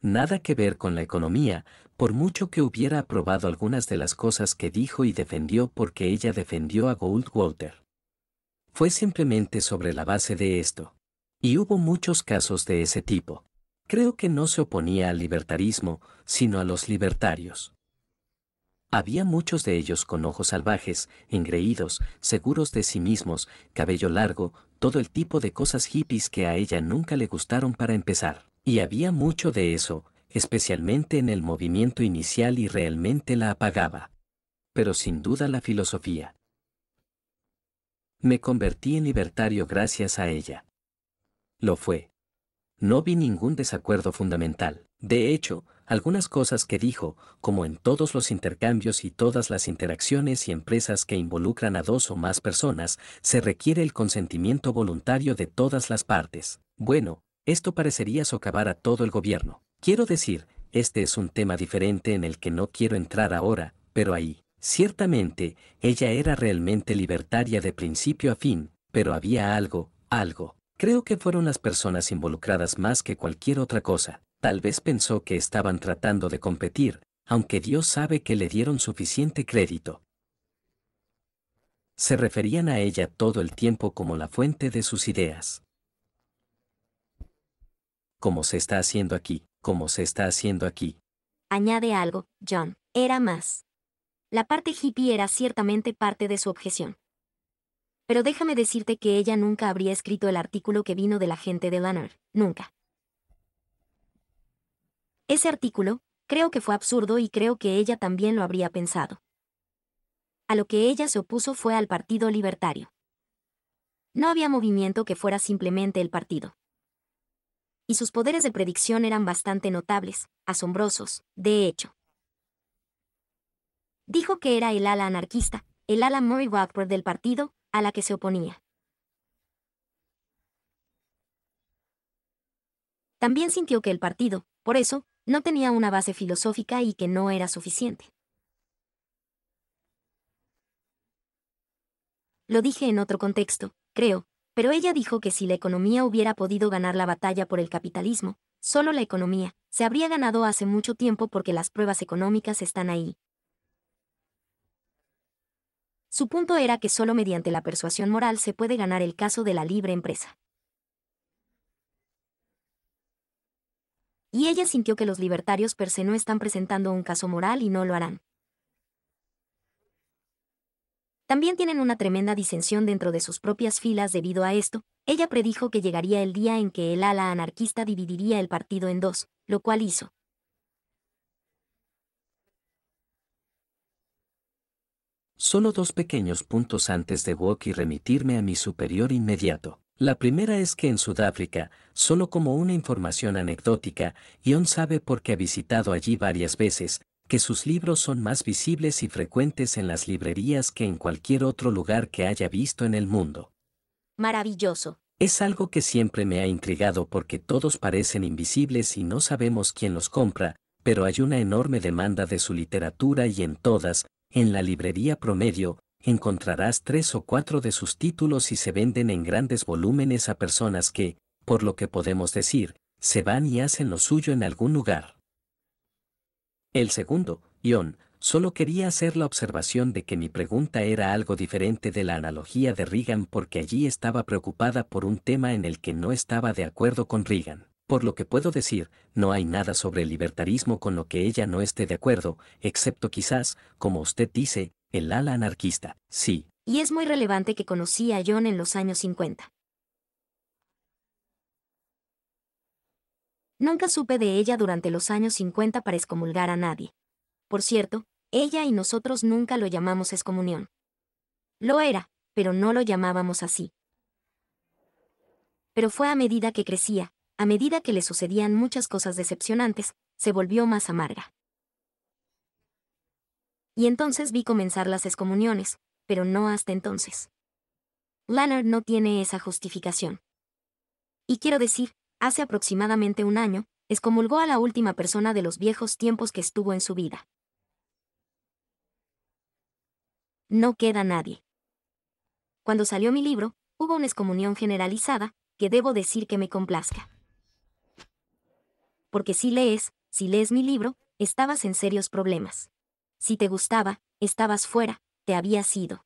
Nada que ver con la economía, por mucho que hubiera aprobado algunas de las cosas que dijo y defendió porque ella defendió a Goldwater. Fue simplemente sobre la base de esto. Y hubo muchos casos de ese tipo. Creo que no se oponía al libertarismo, sino a los libertarios. Había muchos de ellos con ojos salvajes, engreídos, seguros de sí mismos, cabello largo, todo el tipo de cosas hippies que a ella nunca le gustaron para empezar. Y había mucho de eso, especialmente en el movimiento inicial y realmente la apagaba. Pero sin duda la filosofía. Me convertí en libertario gracias a ella. Lo fue. No vi ningún desacuerdo fundamental. De hecho, algunas cosas que dijo, como en todos los intercambios y todas las interacciones y empresas que involucran a dos o más personas, se requiere el consentimiento voluntario de todas las partes. Bueno, esto parecería socavar a todo el gobierno. Quiero decir, este es un tema diferente en el que no quiero entrar ahora, pero ahí, ciertamente, ella era realmente libertaria de principio a fin, pero había algo, algo. Creo que fueron las personas involucradas más que cualquier otra cosa, Tal vez pensó que estaban tratando de competir, aunque Dios sabe que le dieron suficiente crédito. Se referían a ella todo el tiempo como la fuente de sus ideas. Como se está haciendo aquí, como se está haciendo aquí. Añade algo, John, era más. La parte hippie era ciertamente parte de su objeción. Pero déjame decirte que ella nunca habría escrito el artículo que vino de la gente de Lanner, nunca. Ese artículo, creo que fue absurdo y creo que ella también lo habría pensado. A lo que ella se opuso fue al Partido Libertario. No había movimiento que fuera simplemente el partido. Y sus poderes de predicción eran bastante notables, asombrosos, de hecho. Dijo que era el ala anarquista, el ala Murray Rothbard del partido, a la que se oponía. También sintió que el partido, por eso, no tenía una base filosófica y que no era suficiente. Lo dije en otro contexto, creo, pero ella dijo que si la economía hubiera podido ganar la batalla por el capitalismo, solo la economía, se habría ganado hace mucho tiempo porque las pruebas económicas están ahí. Su punto era que solo mediante la persuasión moral se puede ganar el caso de la libre empresa. y ella sintió que los libertarios per se no están presentando un caso moral y no lo harán. También tienen una tremenda disensión dentro de sus propias filas debido a esto, ella predijo que llegaría el día en que el ala anarquista dividiría el partido en dos, lo cual hizo. Solo dos pequeños puntos antes de walk y remitirme a mi superior inmediato. La primera es que en Sudáfrica, solo como una información anecdótica, Ion sabe porque ha visitado allí varias veces, que sus libros son más visibles y frecuentes en las librerías que en cualquier otro lugar que haya visto en el mundo. Maravilloso. Es algo que siempre me ha intrigado porque todos parecen invisibles y no sabemos quién los compra, pero hay una enorme demanda de su literatura y en todas, en la librería promedio, encontrarás tres o cuatro de sus títulos y se venden en grandes volúmenes a personas que, por lo que podemos decir, se van y hacen lo suyo en algún lugar. El segundo, Ion, solo quería hacer la observación de que mi pregunta era algo diferente de la analogía de Reagan porque allí estaba preocupada por un tema en el que no estaba de acuerdo con Reagan. Por lo que puedo decir, no hay nada sobre el libertarismo con lo que ella no esté de acuerdo, excepto quizás, como usted dice, el ala anarquista, sí. Y es muy relevante que conocí a John en los años 50. Nunca supe de ella durante los años 50 para excomulgar a nadie. Por cierto, ella y nosotros nunca lo llamamos excomunión. Lo era, pero no lo llamábamos así. Pero fue a medida que crecía, a medida que le sucedían muchas cosas decepcionantes, se volvió más amarga y entonces vi comenzar las excomuniones, pero no hasta entonces. Leonard no tiene esa justificación. Y quiero decir, hace aproximadamente un año, excomulgó a la última persona de los viejos tiempos que estuvo en su vida. No queda nadie. Cuando salió mi libro, hubo una excomunión generalizada, que debo decir que me complazca. Porque si lees, si lees mi libro, estabas en serios problemas. Si te gustaba, estabas fuera, te habías ido.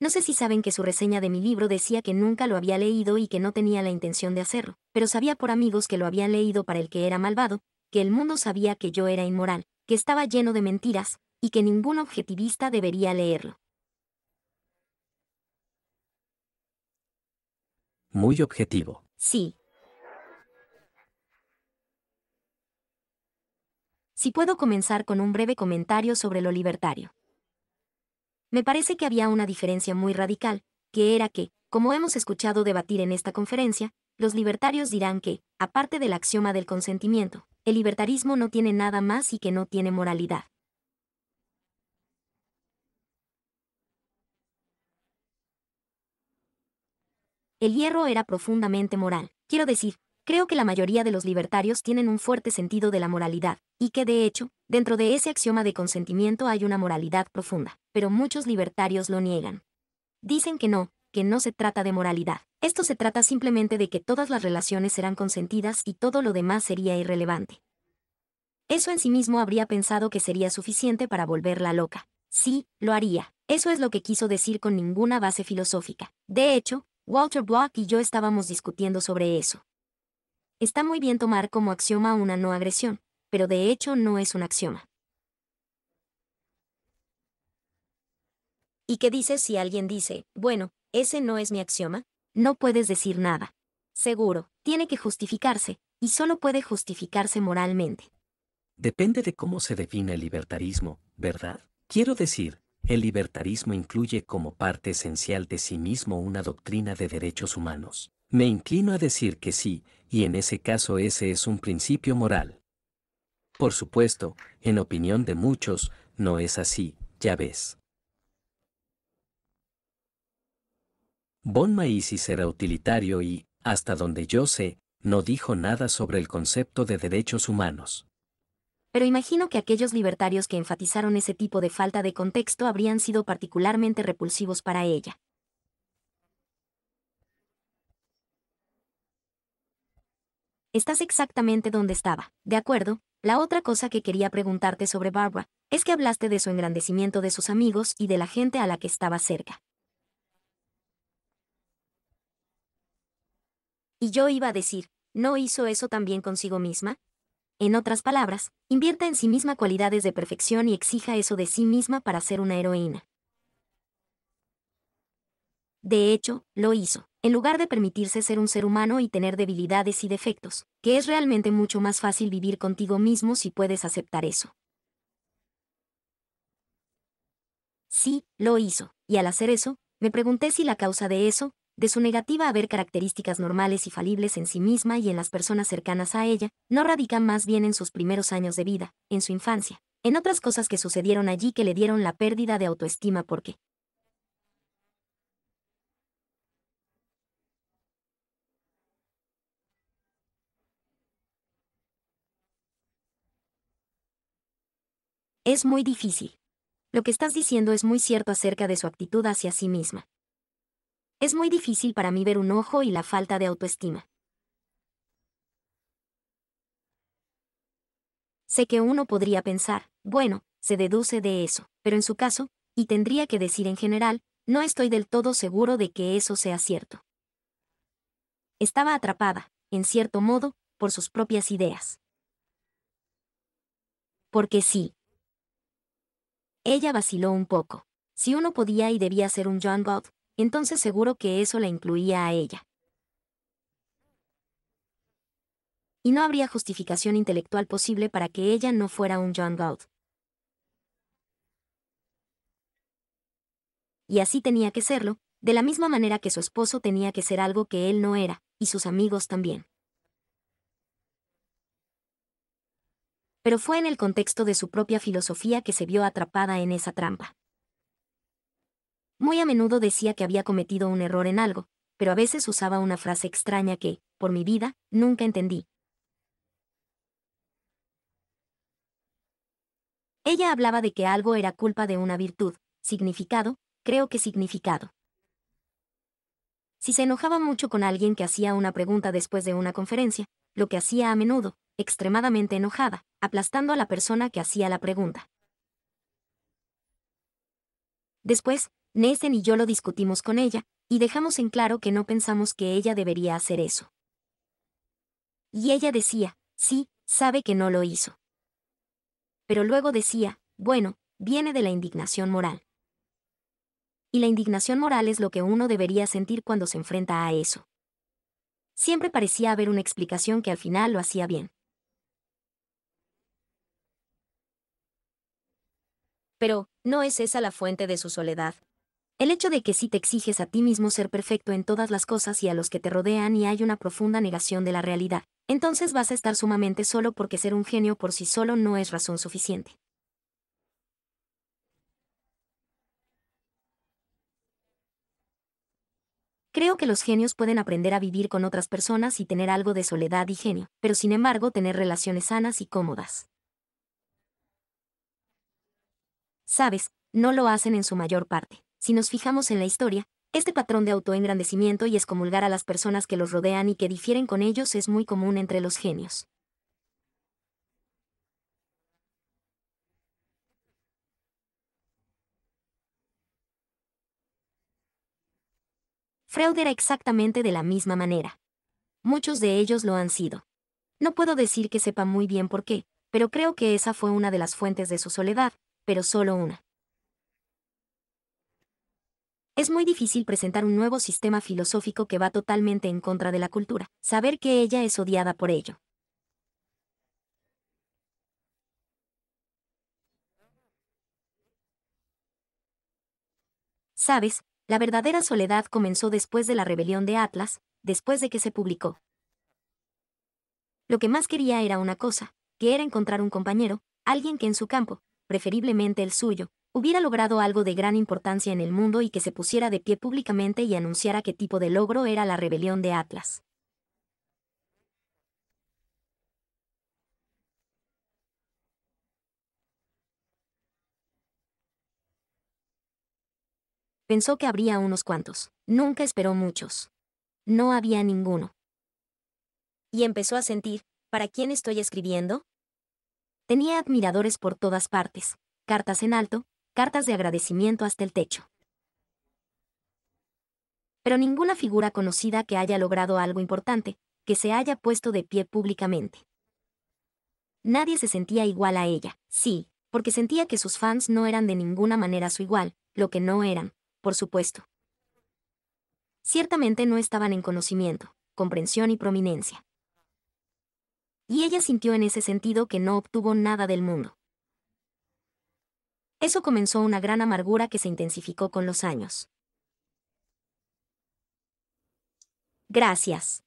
No sé si saben que su reseña de mi libro decía que nunca lo había leído y que no tenía la intención de hacerlo, pero sabía por amigos que lo habían leído para el que era malvado, que el mundo sabía que yo era inmoral, que estaba lleno de mentiras, y que ningún objetivista debería leerlo. Muy objetivo. Sí, si puedo comenzar con un breve comentario sobre lo libertario. Me parece que había una diferencia muy radical, que era que, como hemos escuchado debatir en esta conferencia, los libertarios dirán que, aparte del axioma del consentimiento, el libertarismo no tiene nada más y que no tiene moralidad. El hierro era profundamente moral, quiero decir, Creo que la mayoría de los libertarios tienen un fuerte sentido de la moralidad, y que de hecho, dentro de ese axioma de consentimiento hay una moralidad profunda, pero muchos libertarios lo niegan. Dicen que no, que no se trata de moralidad. Esto se trata simplemente de que todas las relaciones serán consentidas y todo lo demás sería irrelevante. Eso en sí mismo habría pensado que sería suficiente para volverla loca. Sí, lo haría. Eso es lo que quiso decir con ninguna base filosófica. De hecho, Walter Block y yo estábamos discutiendo sobre eso. Está muy bien tomar como axioma una no agresión, pero de hecho no es un axioma. ¿Y qué dices si alguien dice, bueno, ese no es mi axioma? No puedes decir nada. Seguro, tiene que justificarse, y solo puede justificarse moralmente. Depende de cómo se define el libertarismo, ¿verdad? Quiero decir, el libertarismo incluye como parte esencial de sí mismo una doctrina de derechos humanos. Me inclino a decir que sí, y en ese caso ese es un principio moral. Por supuesto, en opinión de muchos, no es así, ya ves. Bon Maísis era utilitario y, hasta donde yo sé, no dijo nada sobre el concepto de derechos humanos. Pero imagino que aquellos libertarios que enfatizaron ese tipo de falta de contexto habrían sido particularmente repulsivos para ella. Estás exactamente donde estaba, ¿de acuerdo? La otra cosa que quería preguntarte sobre Barbara es que hablaste de su engrandecimiento de sus amigos y de la gente a la que estaba cerca. Y yo iba a decir, ¿no hizo eso también consigo misma? En otras palabras, invierta en sí misma cualidades de perfección y exija eso de sí misma para ser una heroína. De hecho, lo hizo, en lugar de permitirse ser un ser humano y tener debilidades y defectos, que es realmente mucho más fácil vivir contigo mismo si puedes aceptar eso. Sí, lo hizo, y al hacer eso, me pregunté si la causa de eso, de su negativa a ver características normales y falibles en sí misma y en las personas cercanas a ella, no radica más bien en sus primeros años de vida, en su infancia, en otras cosas que sucedieron allí que le dieron la pérdida de autoestima porque, Es muy difícil. Lo que estás diciendo es muy cierto acerca de su actitud hacia sí misma. Es muy difícil para mí ver un ojo y la falta de autoestima. Sé que uno podría pensar, bueno, se deduce de eso, pero en su caso, y tendría que decir en general, no estoy del todo seguro de que eso sea cierto. Estaba atrapada, en cierto modo, por sus propias ideas. Porque sí, ella vaciló un poco. Si uno podía y debía ser un John Galt, entonces seguro que eso la incluía a ella. Y no habría justificación intelectual posible para que ella no fuera un John God. Y así tenía que serlo, de la misma manera que su esposo tenía que ser algo que él no era, y sus amigos también. pero fue en el contexto de su propia filosofía que se vio atrapada en esa trampa. Muy a menudo decía que había cometido un error en algo, pero a veces usaba una frase extraña que, por mi vida, nunca entendí. Ella hablaba de que algo era culpa de una virtud, significado, creo que significado. Si se enojaba mucho con alguien que hacía una pregunta después de una conferencia, lo que hacía a menudo, extremadamente enojada, aplastando a la persona que hacía la pregunta. Después, Nathan y yo lo discutimos con ella, y dejamos en claro que no pensamos que ella debería hacer eso. Y ella decía, sí, sabe que no lo hizo. Pero luego decía, bueno, viene de la indignación moral. Y la indignación moral es lo que uno debería sentir cuando se enfrenta a eso. Siempre parecía haber una explicación que al final lo hacía bien. Pero, ¿no es esa la fuente de su soledad? El hecho de que si te exiges a ti mismo ser perfecto en todas las cosas y a los que te rodean y hay una profunda negación de la realidad, entonces vas a estar sumamente solo porque ser un genio por sí solo no es razón suficiente. Creo que los genios pueden aprender a vivir con otras personas y tener algo de soledad y genio, pero sin embargo tener relaciones sanas y cómodas. Sabes, no lo hacen en su mayor parte. Si nos fijamos en la historia, este patrón de autoengrandecimiento y excomulgar a las personas que los rodean y que difieren con ellos es muy común entre los genios. Freud era exactamente de la misma manera. Muchos de ellos lo han sido. No puedo decir que sepa muy bien por qué, pero creo que esa fue una de las fuentes de su soledad, pero solo una. Es muy difícil presentar un nuevo sistema filosófico que va totalmente en contra de la cultura, saber que ella es odiada por ello. Sabes, la verdadera soledad comenzó después de la rebelión de Atlas, después de que se publicó. Lo que más quería era una cosa, que era encontrar un compañero, alguien que en su campo, preferiblemente el suyo, hubiera logrado algo de gran importancia en el mundo y que se pusiera de pie públicamente y anunciara qué tipo de logro era la rebelión de Atlas. Pensó que habría unos cuantos. Nunca esperó muchos. No había ninguno. Y empezó a sentir, ¿para quién estoy escribiendo? Tenía admiradores por todas partes, cartas en alto, cartas de agradecimiento hasta el techo. Pero ninguna figura conocida que haya logrado algo importante, que se haya puesto de pie públicamente. Nadie se sentía igual a ella, sí, porque sentía que sus fans no eran de ninguna manera su igual, lo que no eran, por supuesto. Ciertamente no estaban en conocimiento, comprensión y prominencia y ella sintió en ese sentido que no obtuvo nada del mundo. Eso comenzó una gran amargura que se intensificó con los años. Gracias.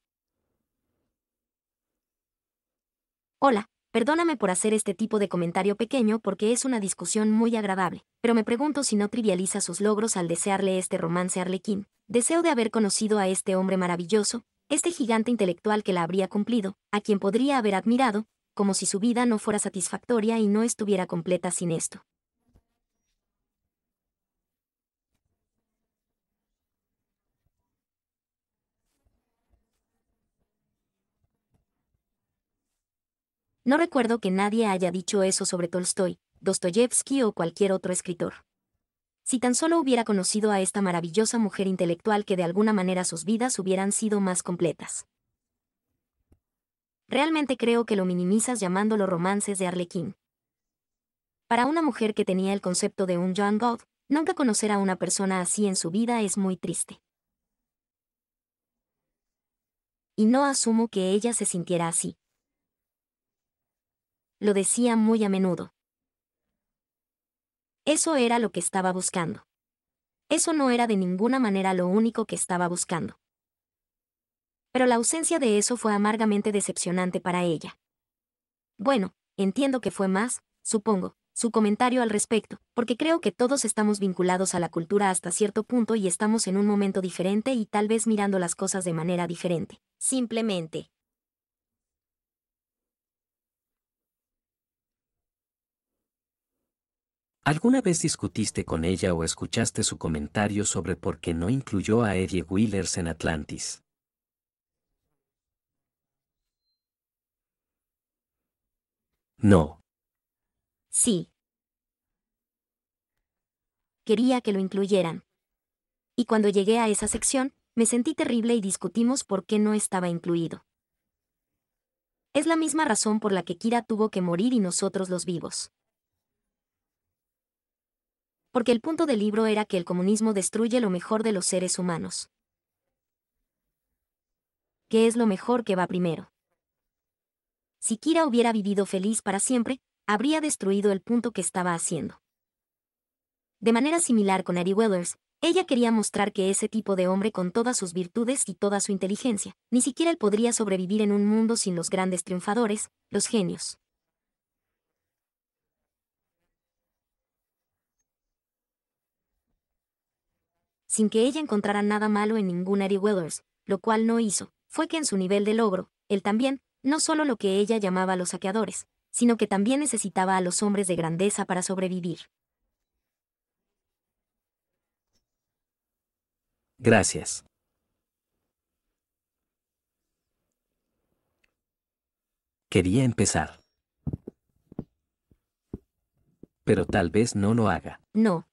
Hola, perdóname por hacer este tipo de comentario pequeño porque es una discusión muy agradable, pero me pregunto si no trivializa sus logros al desearle este romance arlequín. Deseo de haber conocido a este hombre maravilloso, este gigante intelectual que la habría cumplido, a quien podría haber admirado, como si su vida no fuera satisfactoria y no estuviera completa sin esto. No recuerdo que nadie haya dicho eso sobre Tolstoy, Dostoyevsky o cualquier otro escritor. Si tan solo hubiera conocido a esta maravillosa mujer intelectual que de alguna manera sus vidas hubieran sido más completas. Realmente creo que lo minimizas llamándolo romances de Arlequín. Para una mujer que tenía el concepto de un John God, nunca conocer a una persona así en su vida es muy triste. Y no asumo que ella se sintiera así. Lo decía muy a menudo. Eso era lo que estaba buscando. Eso no era de ninguna manera lo único que estaba buscando. Pero la ausencia de eso fue amargamente decepcionante para ella. Bueno, entiendo que fue más, supongo, su comentario al respecto, porque creo que todos estamos vinculados a la cultura hasta cierto punto y estamos en un momento diferente y tal vez mirando las cosas de manera diferente. Simplemente. ¿Alguna vez discutiste con ella o escuchaste su comentario sobre por qué no incluyó a Eddie Wheelers en Atlantis? No. Sí. Quería que lo incluyeran. Y cuando llegué a esa sección, me sentí terrible y discutimos por qué no estaba incluido. Es la misma razón por la que Kira tuvo que morir y nosotros los vivos porque el punto del libro era que el comunismo destruye lo mejor de los seres humanos. ¿Qué es lo mejor que va primero? Si Kira hubiera vivido feliz para siempre, habría destruido el punto que estaba haciendo. De manera similar con Ari Wellers, ella quería mostrar que ese tipo de hombre con todas sus virtudes y toda su inteligencia, ni siquiera él podría sobrevivir en un mundo sin los grandes triunfadores, los genios. sin que ella encontrara nada malo en ningún Eddie Weathers, lo cual no hizo, fue que en su nivel de logro, él también, no solo lo que ella llamaba los saqueadores, sino que también necesitaba a los hombres de grandeza para sobrevivir. Gracias. Quería empezar. Pero tal vez no lo haga. No,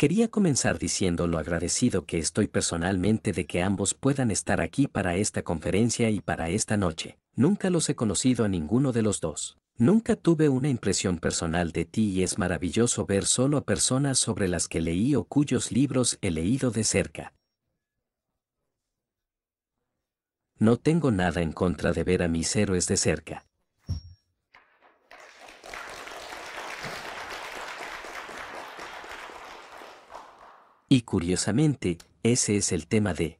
Quería comenzar diciendo lo agradecido que estoy personalmente de que ambos puedan estar aquí para esta conferencia y para esta noche. Nunca los he conocido a ninguno de los dos. Nunca tuve una impresión personal de ti y es maravilloso ver solo a personas sobre las que leí o cuyos libros he leído de cerca. No tengo nada en contra de ver a mis héroes de cerca. Y curiosamente, ese es el tema de...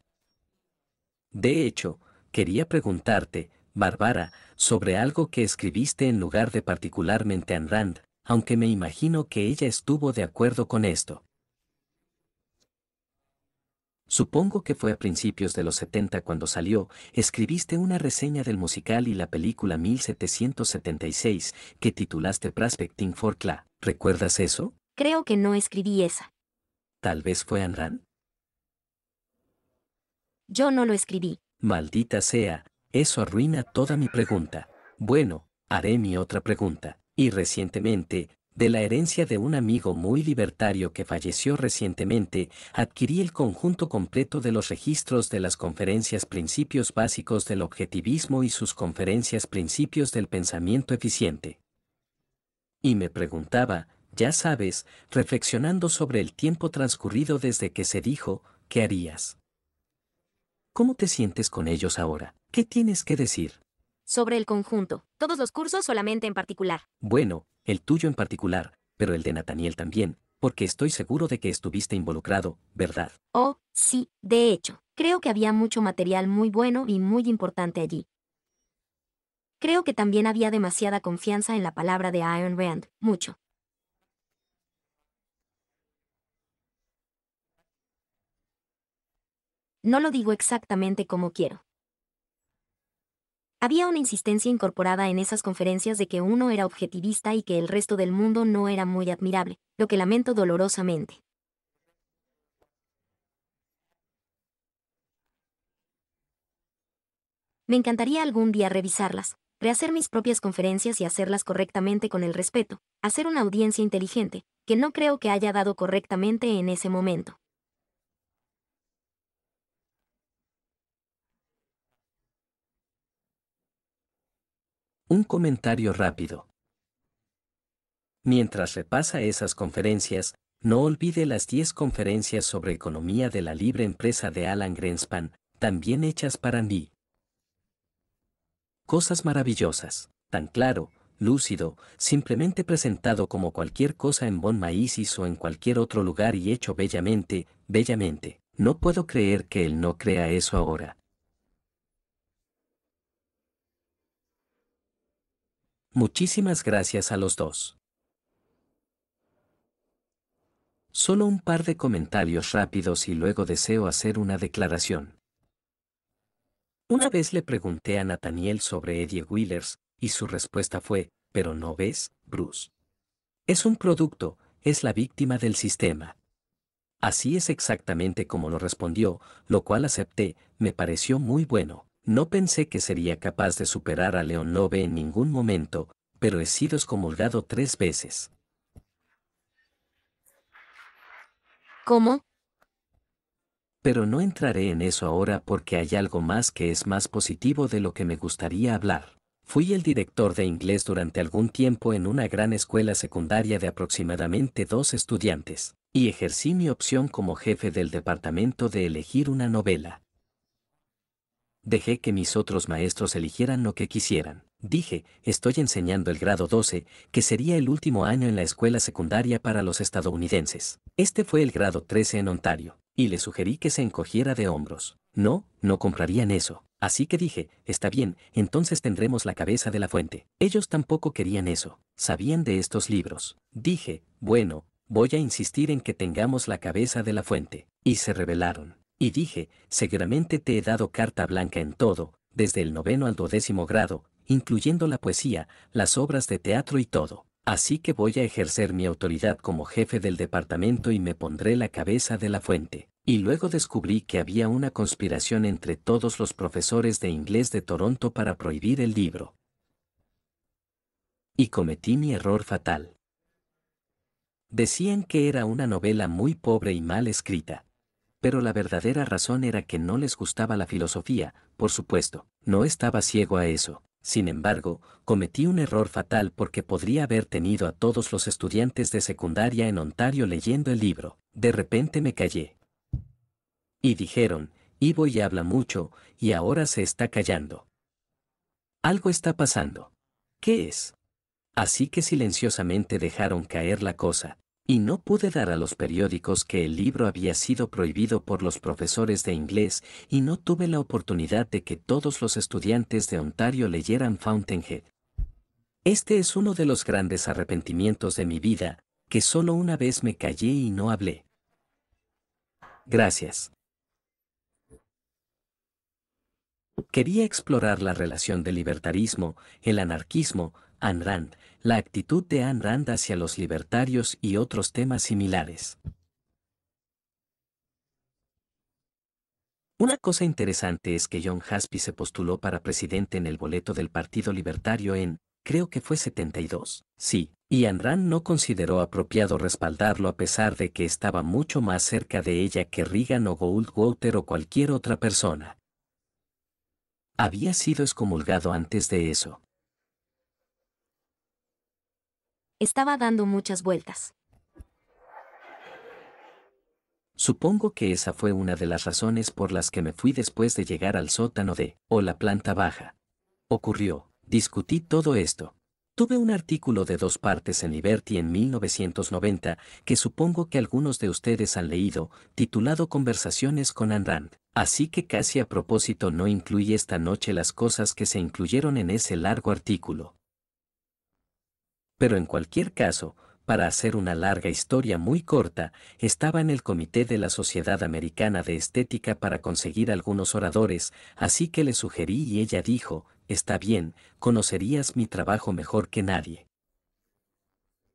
De hecho, quería preguntarte, Bárbara, sobre algo que escribiste en lugar de particularmente a Rand, aunque me imagino que ella estuvo de acuerdo con esto. Supongo que fue a principios de los 70 cuando salió, escribiste una reseña del musical y la película 1776 que titulaste Prospecting for Cla. ¿Recuerdas eso? Creo que no escribí esa. Tal vez fue Anran. Yo no lo escribí. Maldita sea, eso arruina toda mi pregunta. Bueno, haré mi otra pregunta. Y recientemente, de la herencia de un amigo muy libertario que falleció recientemente, adquirí el conjunto completo de los registros de las conferencias Principios Básicos del Objetivismo y sus conferencias Principios del Pensamiento Eficiente. Y me preguntaba, ya sabes, reflexionando sobre el tiempo transcurrido desde que se dijo, ¿qué harías? ¿Cómo te sientes con ellos ahora? ¿Qué tienes que decir? Sobre el conjunto, todos los cursos solamente en particular. Bueno, el tuyo en particular, pero el de Nathaniel también, porque estoy seguro de que estuviste involucrado, ¿verdad? Oh, sí, de hecho, creo que había mucho material muy bueno y muy importante allí. Creo que también había demasiada confianza en la palabra de Iron Rand, mucho. No lo digo exactamente como quiero. Había una insistencia incorporada en esas conferencias de que uno era objetivista y que el resto del mundo no era muy admirable, lo que lamento dolorosamente. Me encantaría algún día revisarlas, rehacer mis propias conferencias y hacerlas correctamente con el respeto, hacer una audiencia inteligente, que no creo que haya dado correctamente en ese momento. Un comentario rápido. Mientras repasa esas conferencias, no olvide las 10 conferencias sobre economía de la libre empresa de Alan Greenspan, también hechas para mí. Cosas maravillosas, tan claro, lúcido, simplemente presentado como cualquier cosa en Bon Maísis o en cualquier otro lugar y hecho bellamente, bellamente. No puedo creer que él no crea eso ahora. Muchísimas gracias a los dos. Solo un par de comentarios rápidos y luego deseo hacer una declaración. Una vez le pregunté a Nathaniel sobre Eddie Wheelers, y su respuesta fue, pero no ves, Bruce. Es un producto, es la víctima del sistema. Así es exactamente como lo respondió, lo cual acepté, me pareció muy bueno. No pensé que sería capaz de superar a Nove en ningún momento, pero he sido excomulgado tres veces. ¿Cómo? Pero no entraré en eso ahora porque hay algo más que es más positivo de lo que me gustaría hablar. Fui el director de inglés durante algún tiempo en una gran escuela secundaria de aproximadamente dos estudiantes, y ejercí mi opción como jefe del departamento de elegir una novela dejé que mis otros maestros eligieran lo que quisieran. Dije, estoy enseñando el grado 12, que sería el último año en la escuela secundaria para los estadounidenses. Este fue el grado 13 en Ontario, y le sugerí que se encogiera de hombros. No, no comprarían eso. Así que dije, está bien, entonces tendremos la cabeza de la fuente. Ellos tampoco querían eso. Sabían de estos libros. Dije, bueno, voy a insistir en que tengamos la cabeza de la fuente. Y se rebelaron. Y dije, seguramente te he dado carta blanca en todo, desde el noveno al duodécimo grado, incluyendo la poesía, las obras de teatro y todo. Así que voy a ejercer mi autoridad como jefe del departamento y me pondré la cabeza de la fuente. Y luego descubrí que había una conspiración entre todos los profesores de inglés de Toronto para prohibir el libro. Y cometí mi error fatal. Decían que era una novela muy pobre y mal escrita, pero la verdadera razón era que no les gustaba la filosofía, por supuesto, no estaba ciego a eso. Sin embargo, cometí un error fatal porque podría haber tenido a todos los estudiantes de secundaria en Ontario leyendo el libro. De repente me callé. Y dijeron, Ivo y habla mucho, y ahora se está callando. Algo está pasando. ¿Qué es? Así que silenciosamente dejaron caer la cosa, y no pude dar a los periódicos que el libro había sido prohibido por los profesores de inglés y no tuve la oportunidad de que todos los estudiantes de Ontario leyeran Fountainhead. Este es uno de los grandes arrepentimientos de mi vida, que solo una vez me callé y no hablé. Gracias. Quería explorar la relación del libertarismo, el anarquismo, Ayn la actitud de Ayn Rand hacia los libertarios y otros temas similares. Una cosa interesante es que John Haspi se postuló para presidente en el boleto del Partido Libertario en, creo que fue 72. Sí, y Ayn Rand no consideró apropiado respaldarlo a pesar de que estaba mucho más cerca de ella que Reagan o Goldwater o cualquier otra persona. Había sido excomulgado antes de eso. estaba dando muchas vueltas. Supongo que esa fue una de las razones por las que me fui después de llegar al sótano de, o la planta baja. Ocurrió, discutí todo esto. Tuve un artículo de dos partes en Liberty en 1990, que supongo que algunos de ustedes han leído, titulado Conversaciones con Andrand. Así que casi a propósito no incluí esta noche las cosas que se incluyeron en ese largo artículo. Pero en cualquier caso, para hacer una larga historia muy corta, estaba en el comité de la Sociedad Americana de Estética para conseguir algunos oradores, así que le sugerí y ella dijo, está bien, conocerías mi trabajo mejor que nadie.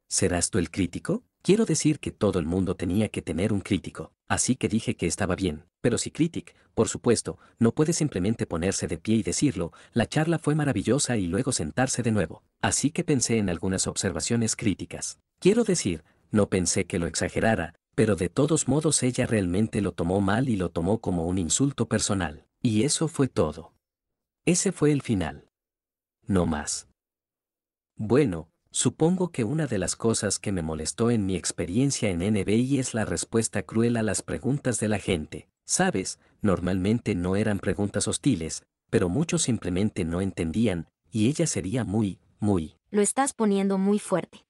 ¿Serás tú el crítico? Quiero decir que todo el mundo tenía que tener un crítico. Así que dije que estaba bien, pero si Critic, por supuesto, no puede simplemente ponerse de pie y decirlo, la charla fue maravillosa y luego sentarse de nuevo. Así que pensé en algunas observaciones críticas. Quiero decir, no pensé que lo exagerara, pero de todos modos ella realmente lo tomó mal y lo tomó como un insulto personal. Y eso fue todo. Ese fue el final. No más. Bueno, Supongo que una de las cosas que me molestó en mi experiencia en NBI es la respuesta cruel a las preguntas de la gente. Sabes, normalmente no eran preguntas hostiles, pero muchos simplemente no entendían, y ella sería muy, muy... Lo estás poniendo muy fuerte.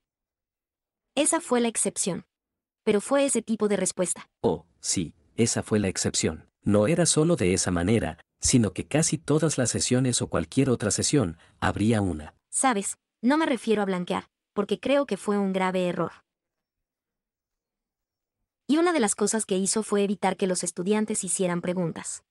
Esa fue la excepción. Pero fue ese tipo de respuesta. Oh, sí, esa fue la excepción. No era solo de esa manera, sino que casi todas las sesiones o cualquier otra sesión, habría una. Sabes, no me refiero a blanquear, porque creo que fue un grave error. Y una de las cosas que hizo fue evitar que los estudiantes hicieran preguntas.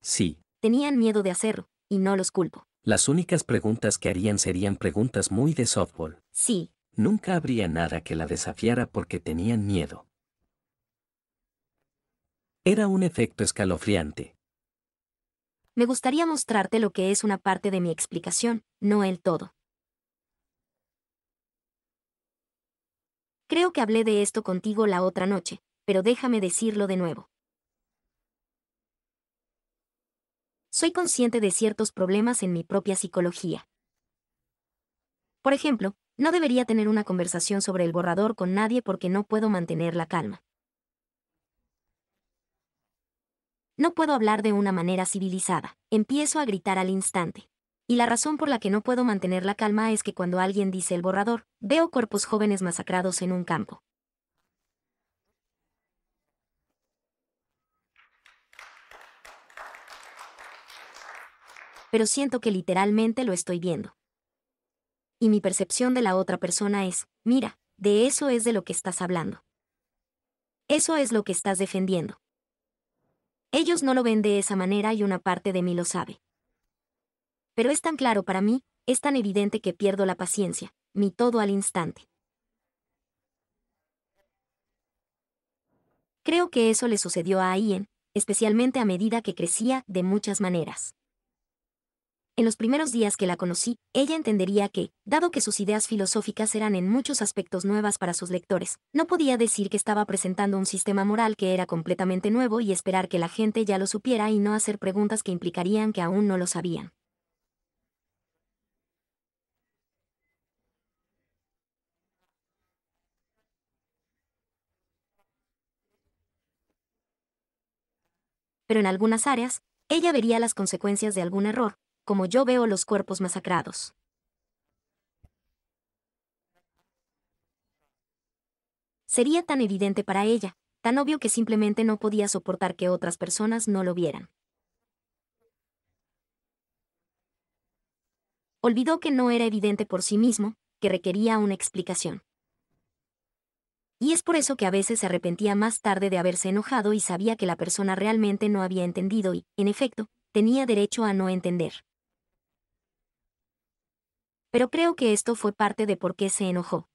Sí. Tenían miedo de hacerlo, y no los culpo. Las únicas preguntas que harían serían preguntas muy de softball. Sí. Nunca habría nada que la desafiara porque tenían miedo. Era un efecto escalofriante. Me gustaría mostrarte lo que es una parte de mi explicación, no el todo. Creo que hablé de esto contigo la otra noche, pero déjame decirlo de nuevo. Soy consciente de ciertos problemas en mi propia psicología. Por ejemplo, no debería tener una conversación sobre el borrador con nadie porque no puedo mantener la calma. No puedo hablar de una manera civilizada. Empiezo a gritar al instante y la razón por la que no puedo mantener la calma es que cuando alguien dice el borrador, veo cuerpos jóvenes masacrados en un campo. Pero siento que literalmente lo estoy viendo. Y mi percepción de la otra persona es, mira, de eso es de lo que estás hablando. Eso es lo que estás defendiendo. Ellos no lo ven de esa manera y una parte de mí lo sabe. Pero es tan claro para mí, es tan evidente que pierdo la paciencia, mi todo al instante. Creo que eso le sucedió a Ian, especialmente a medida que crecía de muchas maneras. En los primeros días que la conocí, ella entendería que, dado que sus ideas filosóficas eran en muchos aspectos nuevas para sus lectores, no podía decir que estaba presentando un sistema moral que era completamente nuevo y esperar que la gente ya lo supiera y no hacer preguntas que implicarían que aún no lo sabían. pero en algunas áreas, ella vería las consecuencias de algún error, como yo veo los cuerpos masacrados. Sería tan evidente para ella, tan obvio que simplemente no podía soportar que otras personas no lo vieran. Olvidó que no era evidente por sí mismo, que requería una explicación. Y es por eso que a veces se arrepentía más tarde de haberse enojado y sabía que la persona realmente no había entendido y, en efecto, tenía derecho a no entender. Pero creo que esto fue parte de por qué se enojó.